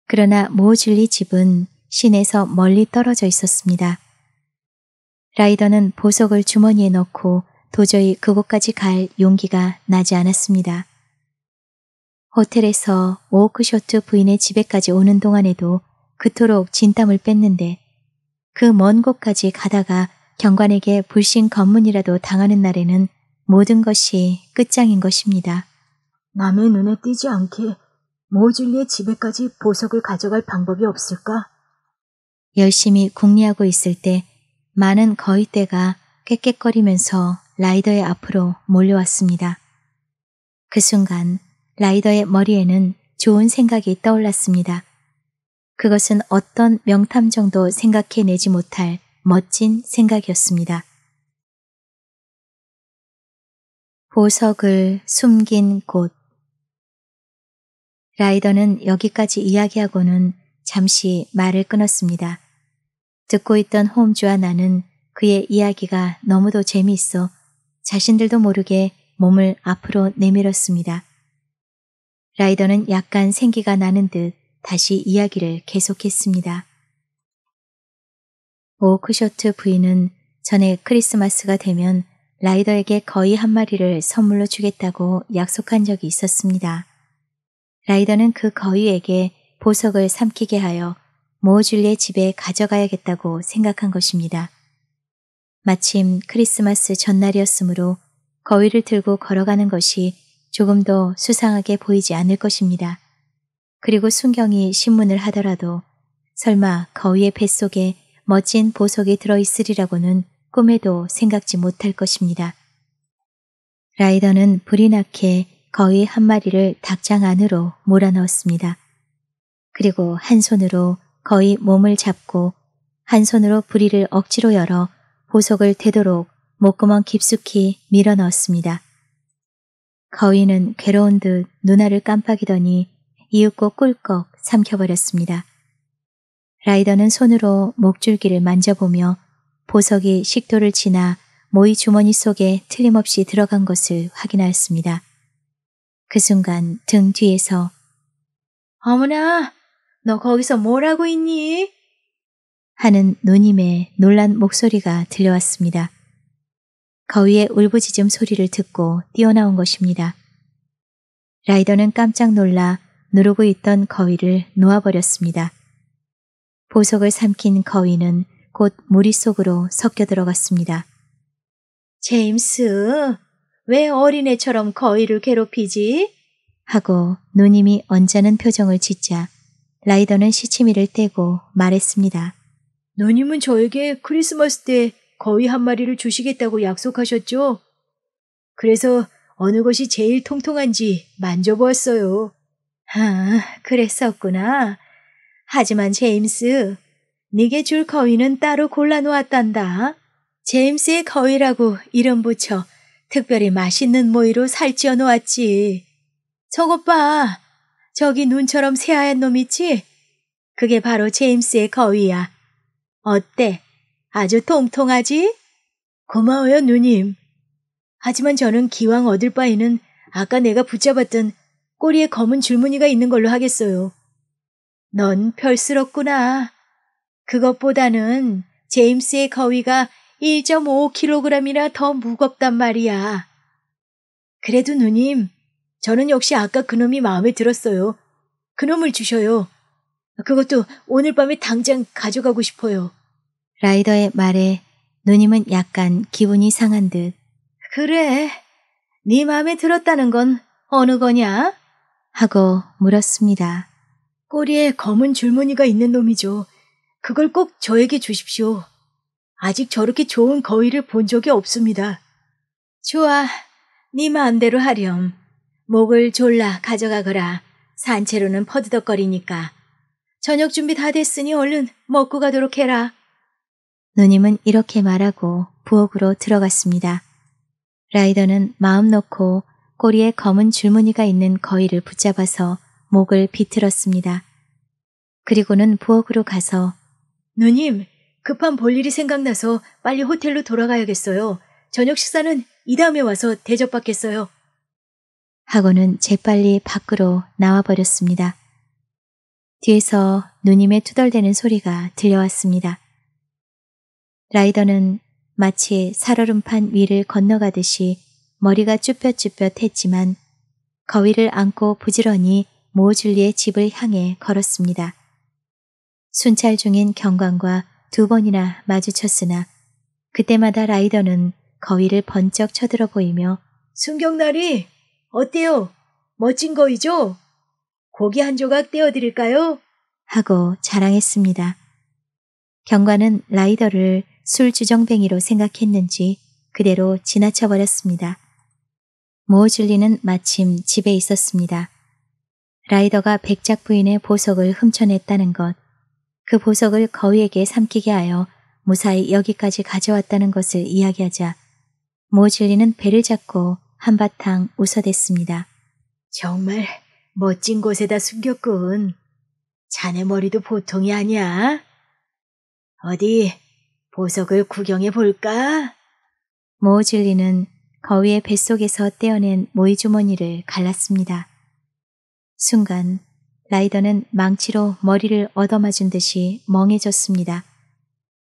그러나 모질리 집은 시내에서 멀리 떨어져 있었습니다. 라이더는 보석을 주머니에 넣고 도저히 그곳까지 갈 용기가 나지 않았습니다. 호텔에서 워크쇼트 부인의 집에까지 오는 동안에도 그토록 진땀을 뺐는데 그 먼 곳까지 가다가 경관에게 불신 검문이라도 당하는 날에는 모든 것이 끝장인 것입니다. 남의 눈에 띄지 않게 모줄리의 집에까지 보석을 가져갈 방법이 없을까? 열심히 궁리하고 있을 때 많은 거위떼가 꽥꽥거리면서 라이더의 앞으로 몰려왔습니다. 그 순간 라이더의 머리에는 좋은 생각이 떠올랐습니다. 그것은 어떤 명탐정도 생각해내지 못할 멋진 생각이었습니다. 보석을 숨긴 곳 라이더는 여기까지 이야기하고는 잠시 말을 끊었습니다. 듣고 있던 홈즈와 나는 그의 이야기가 너무도 재미있어 자신들도 모르게 몸을 앞으로 내밀었습니다. 라이더는 약간 생기가 나는 듯 다시 이야기를 계속했습니다. 오크쇼트 부인은 전에 크리스마스가 되면 라이더에게 거의 한 마리를 선물로 주겠다고 약속한 적이 있었습니다. 라이더는 그 거위에게 보석을 삼키게 하여 모어줄리의 집에 가져가야겠다고 생각한 것입니다. 마침 크리스마스 전날이었으므로 거위를 들고 걸어가는 것이 조금 더 수상하게 보이지 않을 것입니다. 그리고 순경이 신문을 하더라도 설마 거위의 뱃속에 멋진 보석이 들어있으리라고는 꿈에도 생각지 못할 것입니다. 라이더는 불이 나게 거의한 마리를 닭장 안으로 몰아넣었습니다. 그리고 한 손으로 거의 몸을 잡고 한 손으로 부리를 억지로 열어 보석을 되도록 목구멍 깊숙이 밀어 넣었습니다. 거위는 괴로운 듯 눈알을 깜빡이더니 이윽고 꿀꺽 삼켜버렸습니다. 라이더는 손으로 목줄기를 만져보며 보석이 식도를 지나 모의 주머니 속에 틀림없이 들어간 것을 확인하였습니다. 그 순간 등 뒤에서 어머나, 너 거기서 뭘 하고 있니? 하는 누님의 놀란 목소리가 들려왔습니다. 거위의 울부짖음 소리를 듣고 뛰어나온 것입니다. 라이더는 깜짝 놀라 누르고 있던 거위를 놓아버렸습니다. 보석을 삼킨 거위는 곧 무리 속으로 섞여 들어갔습니다. 제임스, 왜 어린애처럼 거위를 괴롭히지? 하고 누님이 언짢은 표정을 짓자 라이더는 시치미를 떼고 말했습니다. 누님은 저에게 크리스마스 때 거위 한 마리를 주시겠다고 약속하셨죠? 그래서 어느 것이 제일 통통한지 만져보았어요. 아, 그랬었구나. 하지만 제임스, 네게 줄 거위는 따로 골라놓았단다. 제임스의 거위라고 이름 붙여 특별히 맛있는 모이로 살찌어 놓았지. 저것 봐. 저기 눈처럼 새하얀 놈 있지? 그게 바로 제임스의 거위야. 어때? 아주 통통하지? 고마워요, 누님. 하지만 저는 기왕 얻을 바에는 아까 내가 붙잡았던 꼬리에 검은 줄무늬가 있는 걸로 하겠어요. 넌 별스럽구나. 그것보다는 제임스의 거위가 1.5kg이나 더 무겁단 말이야. 그래도 누님, 저는 역시 아까 그놈이 마음에 들었어요. 그놈을 주셔요. 그것도 오늘 밤에 당장 가져가고 싶어요. 라이더의 말에 누님은 약간 기분이 상한 듯. 그래, 네 마음에 들었다는 건 어느 거냐? 하고 물었습니다. 꼬리에 검은 줄무늬가 있는 놈이죠. 그걸 꼭 저에게 주십시오. 아직 저렇게 좋은 거위를 본 적이 없습니다. 좋아, 네 마음대로 하렴. 목을 졸라 가져가거라. 산채로는 퍼드덕거리니까. 저녁 준비 다 됐으니 얼른 먹고 가도록 해라. 누님은 이렇게 말하고 부엌으로 들어갔습니다. 라이더는 마음 놓고 꼬리에 검은 줄무늬가 있는 거위를 붙잡아서 목을 비틀었습니다. 그리고는 부엌으로 가서 누님, 급한 볼일이 생각나서 빨리 호텔로 돌아가야겠어요. 저녁 식사는 이 다음에 와서 대접받겠어요. 하고는 재빨리 밖으로 나와버렸습니다. 뒤에서 누님의 투덜대는 소리가 들려왔습니다. 라이더는 마치 살얼음판 위를 건너가듯이 머리가 쭈뼛쭈뼛했지만 거위를 안고 부지런히 모 줄리의 집을 향해 걸었습니다. 순찰 중인 경관과 두 번이나 마주쳤으나 그때마다 라이더는 거위를 번쩍 쳐들어 보이며 순경나리 어때요? 멋진 거이죠 고기 한 조각 떼어드릴까요? 하고 자랑했습니다. 경관은 라이더를 술주정뱅이로 생각했는지 그대로 지나쳐버렸습니다. 모질리는 마침 집에 있었습니다. 라이더가 백작 부인의 보석을 훔쳐냈다는 것, 그 보석을 거위에게 삼키게 하여 무사히 여기까지 가져왔다는 것을 이야기하자 모질리는 배를 잡고 한바탕 웃어댔습니다. 정말 멋진 곳에다 숨겼군. 자네 머리도 보통이 아니야. 어디 보석을 구경해 볼까? 모질리는 거위의 뱃속에서 떼어낸 모이 주머니를 갈랐습니다. 순간 라이더는 망치로 머리를 얻어맞은 듯이 멍해졌습니다.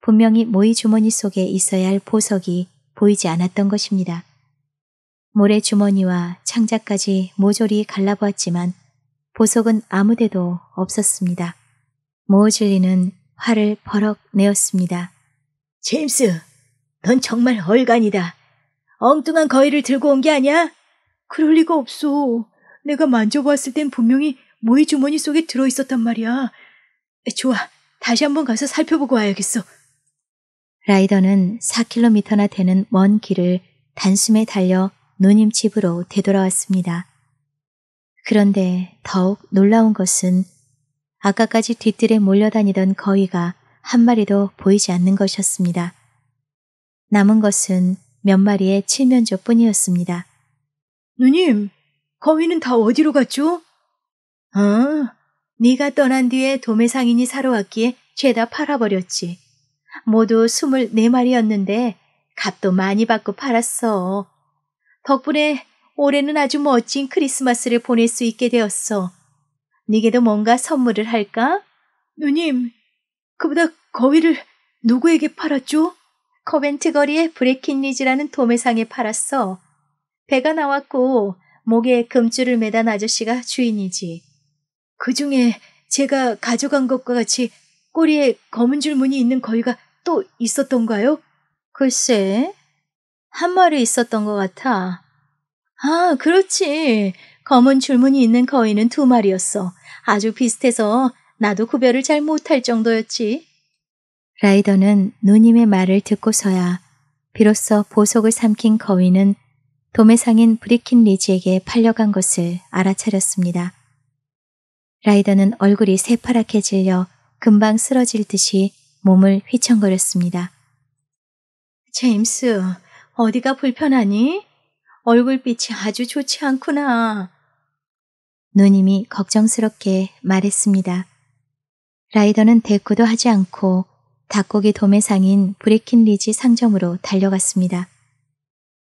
분명히 모의 주머니 속에 있어야 할 보석이 보이지 않았던 것입니다. 모래 주머니와 창자까지 모조리 갈라보았지만 보석은 아무데도 없었습니다. 모질리는 화를 버럭 내었습니다. 제임스, 넌 정말 얼간이다. 엉뚱한 거위를 들고 온 게 아니야? 그럴 리가 없소. 내가 만져보았을땐 분명히 모의 주머니 속에 들어있었단 말이야. 좋아, 다시 한번 가서 살펴보고 와야겠어. 라이더는 4km나 되는 먼 길을 단숨에 달려 누님 집으로 되돌아왔습니다. 그런데 더욱 놀라운 것은 아까까지 뒤뜰에 몰려다니던 거위가 한 마리도 보이지 않는 것이었습니다. 남은 것은 몇 마리의 칠면조 뿐이었습니다. 누님, 거위는 다 어디로 갔죠? 어, 네가 떠난 뒤에 도매상인이 사러 왔기에 죄다 팔아버렸지. 모두 2네마리였는데 값도 많이 받고 팔았어. 덕분에 올해는 아주 멋진 크리스마스를 보낼 수 있게 되었어. 네게도 뭔가 선물을 할까? 누님, 그보다 거위를 누구에게 팔았죠? 커벤트 거리의 브레킨리즈라는 도매상에 팔았어. 배가 나왔고 목에 금줄을 매단 아저씨가 주인이지. 그 중에 제가 가져간 것과 같이 꼬리에 검은 줄무늬 있는 거위가 또 있었던가요? 글쎄, 한 마리 있었던 것 같아. 아, 그렇지. 검은 줄무늬 있는 거위는 두 마리였어. 아주 비슷해서 나도 구별을 잘 못할 정도였지. 라이더는 누님의 말을 듣고서야 비로소 보석을 삼킨 거위는 도매상인 브리킨 리지에게 팔려간 것을 알아차렸습니다. 라이더는 얼굴이 새파랗게 질려 금방 쓰러질 듯이 몸을 휘청거렸습니다. 제임스, 어디가 불편하니? 얼굴빛이 아주 좋지 않구나. 누님이 걱정스럽게 말했습니다. 라이더는 대꾸도 하지 않고 닭고기 도매상인 브레킨 리지 상점으로 달려갔습니다.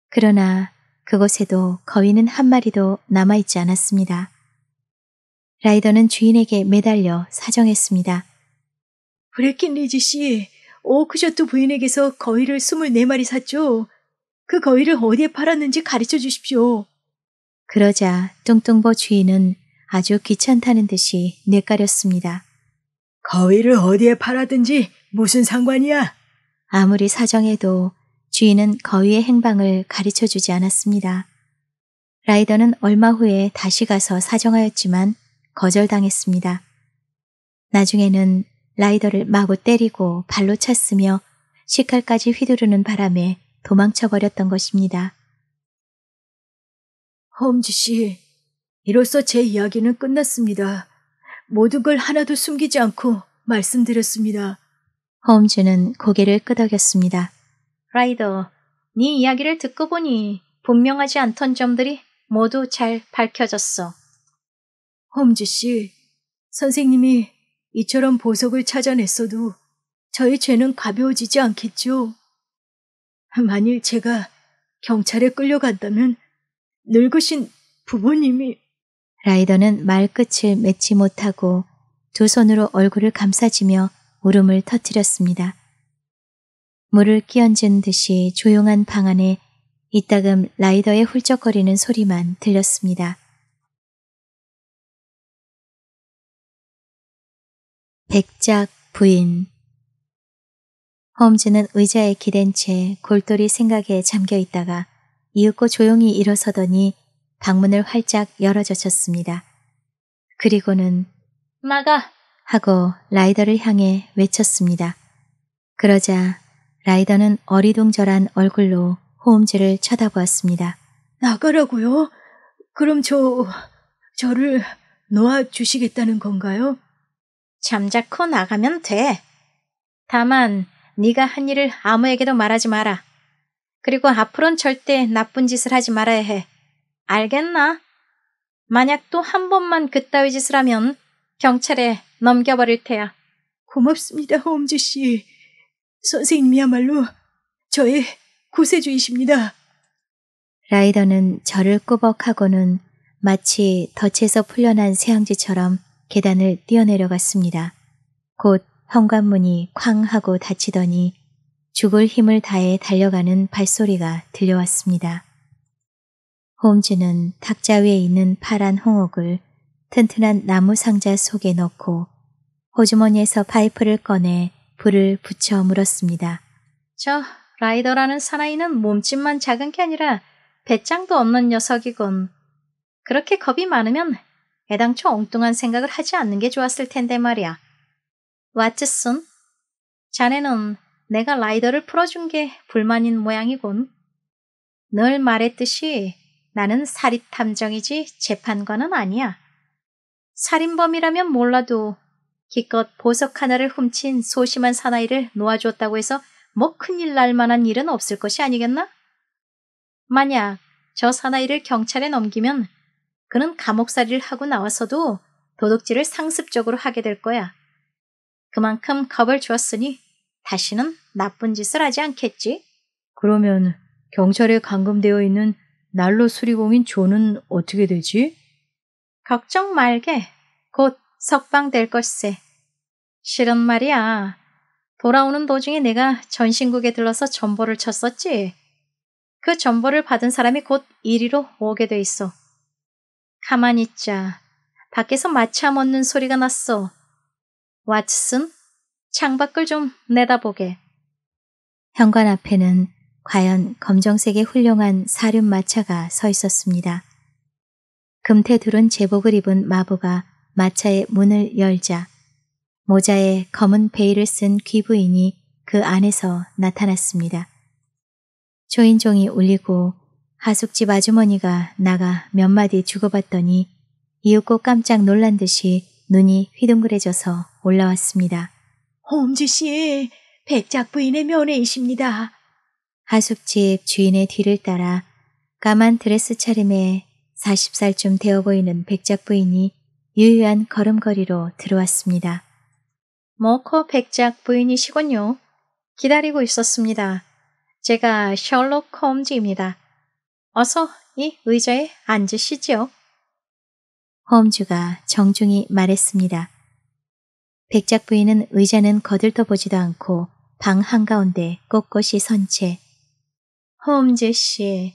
그러나 그곳에도 거위는 한 마리도 남아있지 않았습니다. 라이더는 주인에게 매달려 사정했습니다. 브레킨 리지 씨, 오크셔트 부인에게서 거위를 24마리 샀죠? 그 거위를 어디에 팔았는지 가르쳐 주십시오. 그러자 뚱뚱보 주인은 아주 귀찮다는 듯이 내까렸습니다. 거위를 어디에 팔았든지 무슨 상관이야? 아무리 사정해도 주인은 거위의 행방을 가르쳐 주지 않았습니다. 라이더는 얼마 후에 다시 가서 사정하였지만 거절당했습니다. 나중에는 라이더를 마구 때리고 발로 찼으며 시칼까지 휘두르는 바람에 도망쳐버렸던 것입니다. 홈즈 씨, 이로써 제 이야기는 끝났습니다. 모든 걸 하나도 숨기지 않고 말씀드렸습니다. 홈즈는 고개를 끄덕였습니다. 라이더, 네 이야기를 듣고 보니 분명하지 않던 점들이 모두 잘 밝혀졌어. 홈즈 씨, 선생님이 이처럼 보석을 찾아냈어도 저의 죄는 가벼워지지 않겠죠? 만일 제가 경찰에 끌려간다면 늙으신 부모님이 라이더는 말끝을 맺지 못하고 두 손으로 얼굴을 감싸지며 울음을 터뜨렸습니다. 물을 끼얹은 듯이 조용한 방 안에 이따금 라이더의 훌쩍거리는 소리만 들렸습니다. 백작 부인 홈즈는 의자에 기댄 채 골똘히 생각에 잠겨 있다가 이윽고 조용히 일어서더니 방문을 활짝 열어젖혔습니다. 그리고는 막아! 하고 라이더를 향해 외쳤습니다. 그러자 라이더는 어리둥절한 얼굴로 호음즈를 쳐다보았습니다. 나가라고요? 그럼 저... 저를 놓아주시겠다는 건가요? 잠자코 나가면 돼. 다만 네가 한 일을 아무에게도 말하지 마라. 그리고 앞으론 절대 나쁜 짓을 하지 말아야 해. 알겠나? 만약 또 한 번만 그따위 짓을 하면 경찰에 넘겨버릴 테야. 고맙습니다, 홈즈 씨. 선생님이야말로 저의 구세주이십니다. 라이더는 저를 꾸벅하고는 마치 덫에서 풀려난 세항지처럼 계단을 뛰어내려갔습니다. 곧 현관문이 쾅 하고 닫히더니 죽을 힘을 다해 달려가는 발소리가 들려왔습니다. 홈즈는 탁자 위에 있는 파란 홍옥을 튼튼한 나무 상자 속에 넣고 호주머니에서 파이프를 꺼내 불을 붙여 물었습니다. 저 라이더라는 사나이는 몸집만 작은 게 아니라 배짱도 없는 녀석이군. 그렇게 겁이 많으면 애당초 엉뚱한 생각을 하지 않는 게 좋았을 텐데 말이야. 왓츠슨, 자네는 내가 라이더를 풀어준 게 불만인 모양이군. 늘 말했듯이 나는 사립탐정이지 재판관은 아니야. 살인범이라면 몰라도 기껏 보석 하나를 훔친 소심한 사나이를 놓아주었다고 해서 뭐 큰일 날 만한 일은 없을 것이 아니겠나? 만약 저 사나이를 경찰에 넘기면 그는 감옥살이를 하고 나와서도 도둑질을 상습적으로 하게 될 거야. 그만큼 겁을 주었으니 다시는 나쁜 짓을 하지 않겠지? 그러면 경찰에 감금되어 있는 난로 수리공인 조는 어떻게 되지? 걱정 말게. 곧 석방될 것세. 실은 말이야. 돌아오는 도중에 내가 전신국에 들러서 전보를 쳤었지. 그 전보를 받은 사람이 곧 이리로 오게 돼 있어. 가만히 있자. 밖에서 마차 먹는 소리가 났어. 왓슨, 창밖을 좀 내다보게. 현관 앞에는 과연 검정색의 훌륭한 사륜 마차가 서 있었습니다. 금태 두른 제복을 입은 마부가 마차의 문을 열자 모자에 검은 베일을 쓴 귀부인이 그 안에서 나타났습니다. 조인종이 울리고 하숙집 아주머니가 나가 몇 마디 주고받더니 이윽고 깜짝 놀란 듯이 눈이 휘둥그레져서 올라왔습니다. 홈주 씨, 백작 부인의 며느이십니다. 하숙집 주인의 뒤를 따라 까만 드레스 차림에 40살쯤 되어 보이는 백작 부인이 유유한 걸음걸이로 들어왔습니다. 모커 뭐 백작 부인이시군요. 기다리고 있었습니다. 제가 셜록 홈즈입니다. 어서 이 의자에 앉으시지요. 험주가 정중히 말했습니다. 백작 부인은 의자는 거들떠보지도 않고 방 한가운데 꼿꼿이 선채 험주 씨,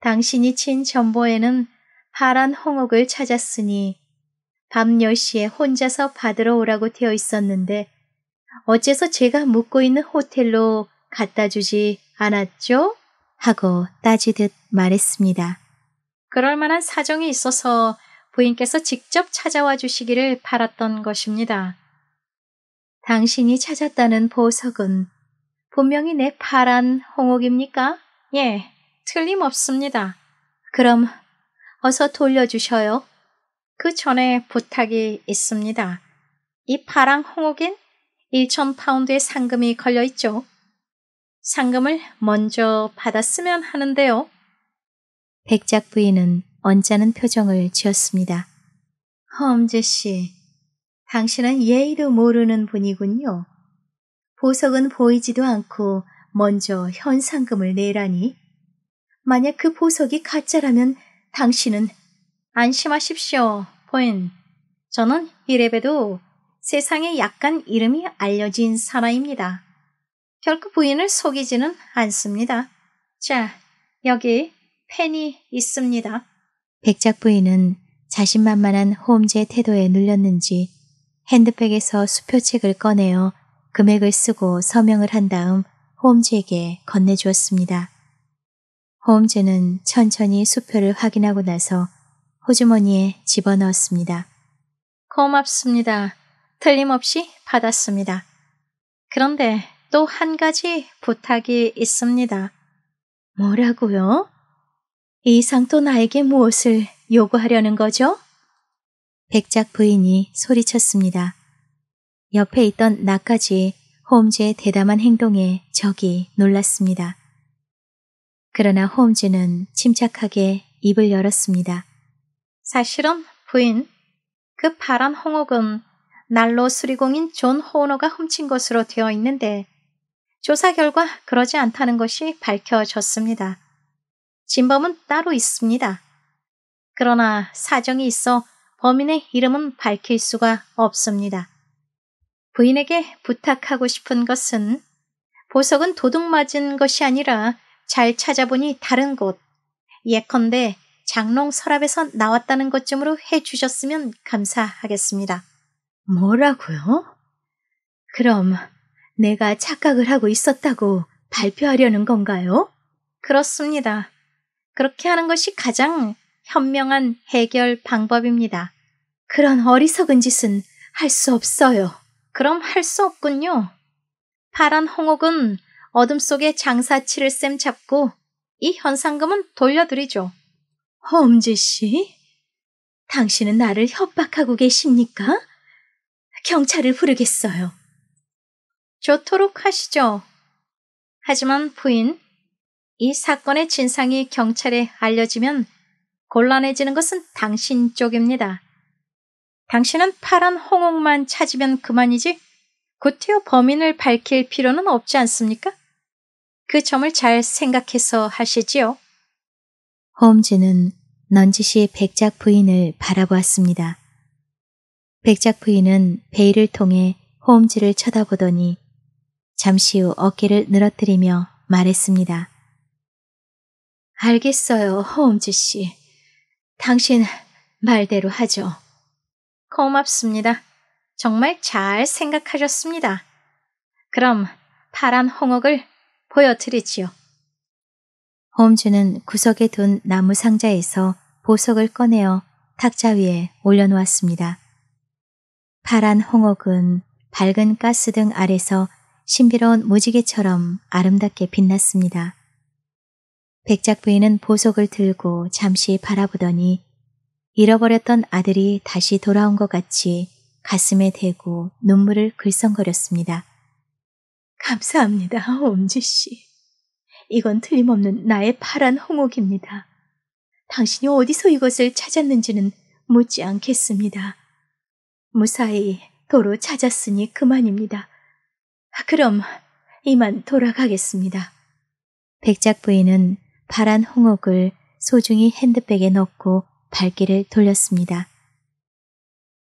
당신이 친 전보에는 파란 홍옥을 찾았으니 밤 10시에 혼자서 받으러 오라고 되어 있었는데 어째서 제가 묵고 있는 호텔로 갖다 주지 않았죠? 하고 따지듯 말했습니다. 그럴 만한 사정이 있어서 부인께서 직접 찾아와 주시기를 바랐던 것입니다. 당신이 찾았다는 보석은 분명히 내 파란 홍옥입니까? 예, 틀림없습니다. 그럼 어서 돌려주셔요. 그 전에 부탁이 있습니다. 이 파랑 홍옥엔 1 0 0 0 파운드의 상금이 걸려있죠. 상금을 먼저 받았으면 하는데요. 백작 부인은 언짢은 표정을 지었습니다. 험제 씨, 당신은 예의도 모르는 분이군요. 보석은 보이지도 않고 먼저 현상금을 내라니. 만약 그 보석이 가짜라면 당신은 안심하십시오, 보인 저는 이래봬도 세상에 약간 이름이 알려진 사람입니다. 결국 부인을 속이지는 않습니다. 자, 여기 펜이 있습니다. 백작 부인은 자신만만한 호음제 태도에 눌렸는지 핸드백에서 수표책을 꺼내어 금액을 쓰고 서명을 한 다음 호음제에게 건네주었습니다. 호음제는 천천히 수표를 확인하고 나서 호주머니에 집어넣었습니다. 고맙습니다. 틀림없이 받았습니다. 그런데 또한 가지 부탁이 있습니다. 뭐라고요? 이상 또 나에게 무엇을 요구하려는 거죠? 백작 부인이 소리쳤습니다. 옆에 있던 나까지 홈즈의 대담한 행동에 적이 놀랐습니다. 그러나 홈즈는 침착하게 입을 열었습니다. 사실은 부인, 그 파란 홍옥은 날로 수리공인 존 호너가 훔친 것으로 되어 있는데 조사 결과 그러지 않다는 것이 밝혀졌습니다. 진범은 따로 있습니다. 그러나 사정이 있어 범인의 이름은 밝힐 수가 없습니다. 부인에게 부탁하고 싶은 것은 보석은 도둑 맞은 것이 아니라 잘 찾아보니 다른 곳, 예컨대 장롱 서랍에서 나왔다는 것쯤으로 해주셨으면 감사하겠습니다. 뭐라고요? 그럼 내가 착각을 하고 있었다고 발표하려는 건가요? 그렇습니다. 그렇게 하는 것이 가장 현명한 해결 방법입니다. 그런 어리석은 짓은 할 수 없어요. 그럼 할 수 없군요. 파란 홍옥은 어둠 속에 장사치를 셈 잡고 이 현상금은 돌려드리죠. 홈즈 씨, 당신은 나를 협박하고 계십니까? 경찰을 부르겠어요. 좋도록 하시죠. 하지만 부인, 이 사건의 진상이 경찰에 알려지면 곤란해지는 것은 당신 쪽입니다. 당신은 파란 홍옥만 찾으면 그만이지 구태여 범인을 밝힐 필요는 없지 않습니까? 그 점을 잘 생각해서 하시지요. 홈즈는 넌지시 백작 부인을 바라보았습니다. 백작 부인은 베일을 통해 홈즈를 쳐다보더니 잠시 후 어깨를 늘어뜨리며 말했습니다. 알겠어요, 허엄주 씨. 당신 말대로 하죠. 고맙습니다. 정말 잘 생각하셨습니다. 그럼 파란 홍옥을 보여드리지요. 홈주는 구석에 둔 나무 상자에서 보석을 꺼내어 탁자 위에 올려놓았습니다. 파란 홍옥은 밝은 가스등 아래서 신비로운 무지개처럼 아름답게 빛났습니다. 백작 부인은 보석을 들고 잠시 바라보더니 잃어버렸던 아들이 다시 돌아온 것 같이 가슴에 대고 눈물을 글썽거렸습니다. 감사합니다, 옴지 씨. 이건 틀림없는 나의 파란 홍옥입니다. 당신이 어디서 이것을 찾았는지는 묻지 않겠습니다. 무사히 도로 찾았으니 그만입니다. 그럼 이만 돌아가겠습니다. 백작 부인은 파란 홍옥을 소중히 핸드백에 넣고 발길을 돌렸습니다.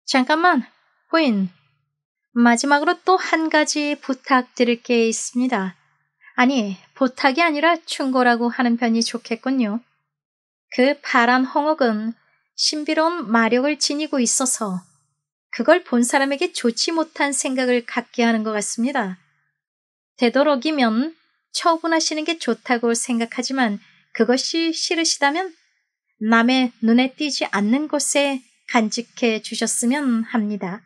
잠깐만, 부인. 마지막으로 또 한 가지 부탁드릴 게 있습니다. 아니, 부탁이 아니라 충고라고 하는 편이 좋겠군요. 그 파란 홍옥은 신비로운 마력을 지니고 있어서 그걸 본 사람에게 좋지 못한 생각을 갖게 하는 것 같습니다. 되도록이면 처분하시는 게 좋다고 생각하지만 그것이 싫으시다면 남의 눈에 띄지 않는 곳에 간직해 주셨으면 합니다.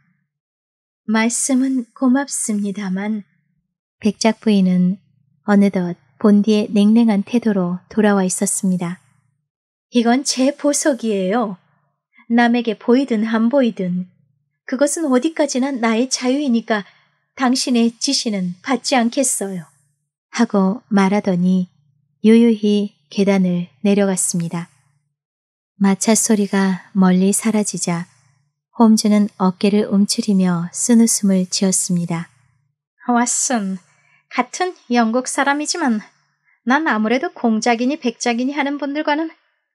말씀은 고맙습니다만 백작 부인은 어느덧 본디의 냉랭한 태도로 돌아와 있었습니다. 이건 제 보석이에요. 남에게 보이든 안 보이든 그것은 어디까지나 나의 자유이니까 당신의 지시는 받지 않겠어요. 하고 말하더니 유유히 계단을 내려갔습니다. 마차 소리가 멀리 사라지자 홈즈는 어깨를 움츠리며 쓴 웃음을 지었습니다. 왓슨, 같은 영국 사람이지만 난 아무래도 공작이니 백작이니 하는 분들과는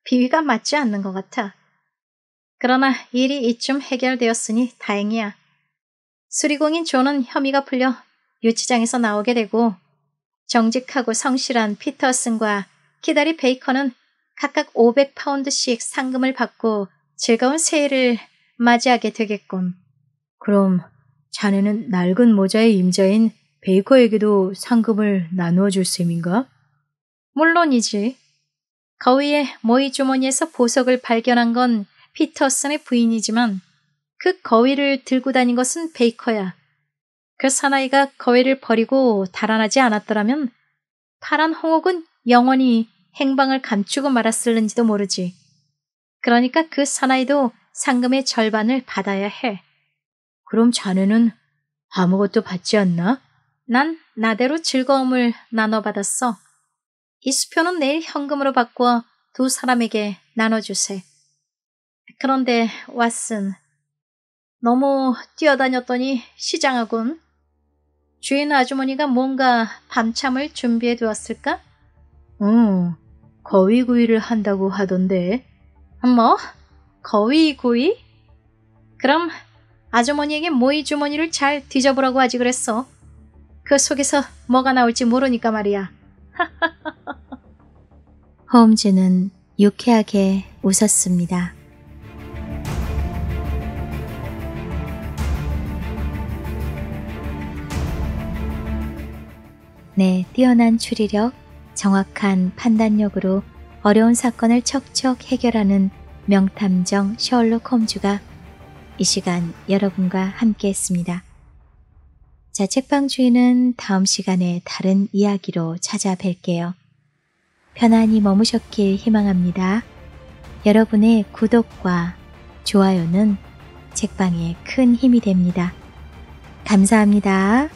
비위가 맞지 않는 것 같아. 그러나 일이 이쯤 해결되었으니 다행이야. 수리공인 존은 혐의가 풀려 유치장에서 나오게 되고 정직하고 성실한 피터슨과 키다리 베이커는 각각 500파운드씩 상금을 받고 즐거운 새해를 맞이하게 되겠군. 그럼 자네는 낡은 모자의 임자인 베이커에게도 상금을 나누어 줄 셈인가? 물론이지. 거위의 모의 주머니에서 보석을 발견한 건 피터슨의 부인이지만 그 거위를 들고 다닌 것은 베이커야. 그 사나이가 거위를 버리고 달아나지 않았더라면 파란 홍옥은 영원히 행방을 감추고 말았을는지도 모르지. 그러니까 그 사나이도 상금의 절반을 받아야 해. 그럼 자네는 아무것도 받지 않나? 난 나대로 즐거움을 나눠받았어. 이 수표는 내일 현금으로 바꿔 두 사람에게 나눠주세. 요 그런데 왓슨, 너무 뛰어다녔더니 시장하군. 주인 아주머니가 뭔가 밤참을 준비해 두었을까? 응, 거위구이를 한다고 하던데. 뭐? 거위구이? 그럼 아주머니에게 모이 주머니를 잘 뒤져보라고 하지 그랬어. 그 속에서 뭐가 나올지 모르니까 말이야. [laughs] 홈즈는 유쾌하게 웃었습니다. 내 뛰어난 추리력, 정확한 판단력으로 어려운 사건을 척척 해결하는 명탐정 셜록 홈즈가 이 시간 여러분과 함께 했습니다. 자, 책방 주인은 다음 시간에 다른 이야기로 찾아뵐게요. 편안히 머무셨길 희망합니다. 여러분의 구독과 좋아요는 책방에 큰 힘이 됩니다. 감사합니다.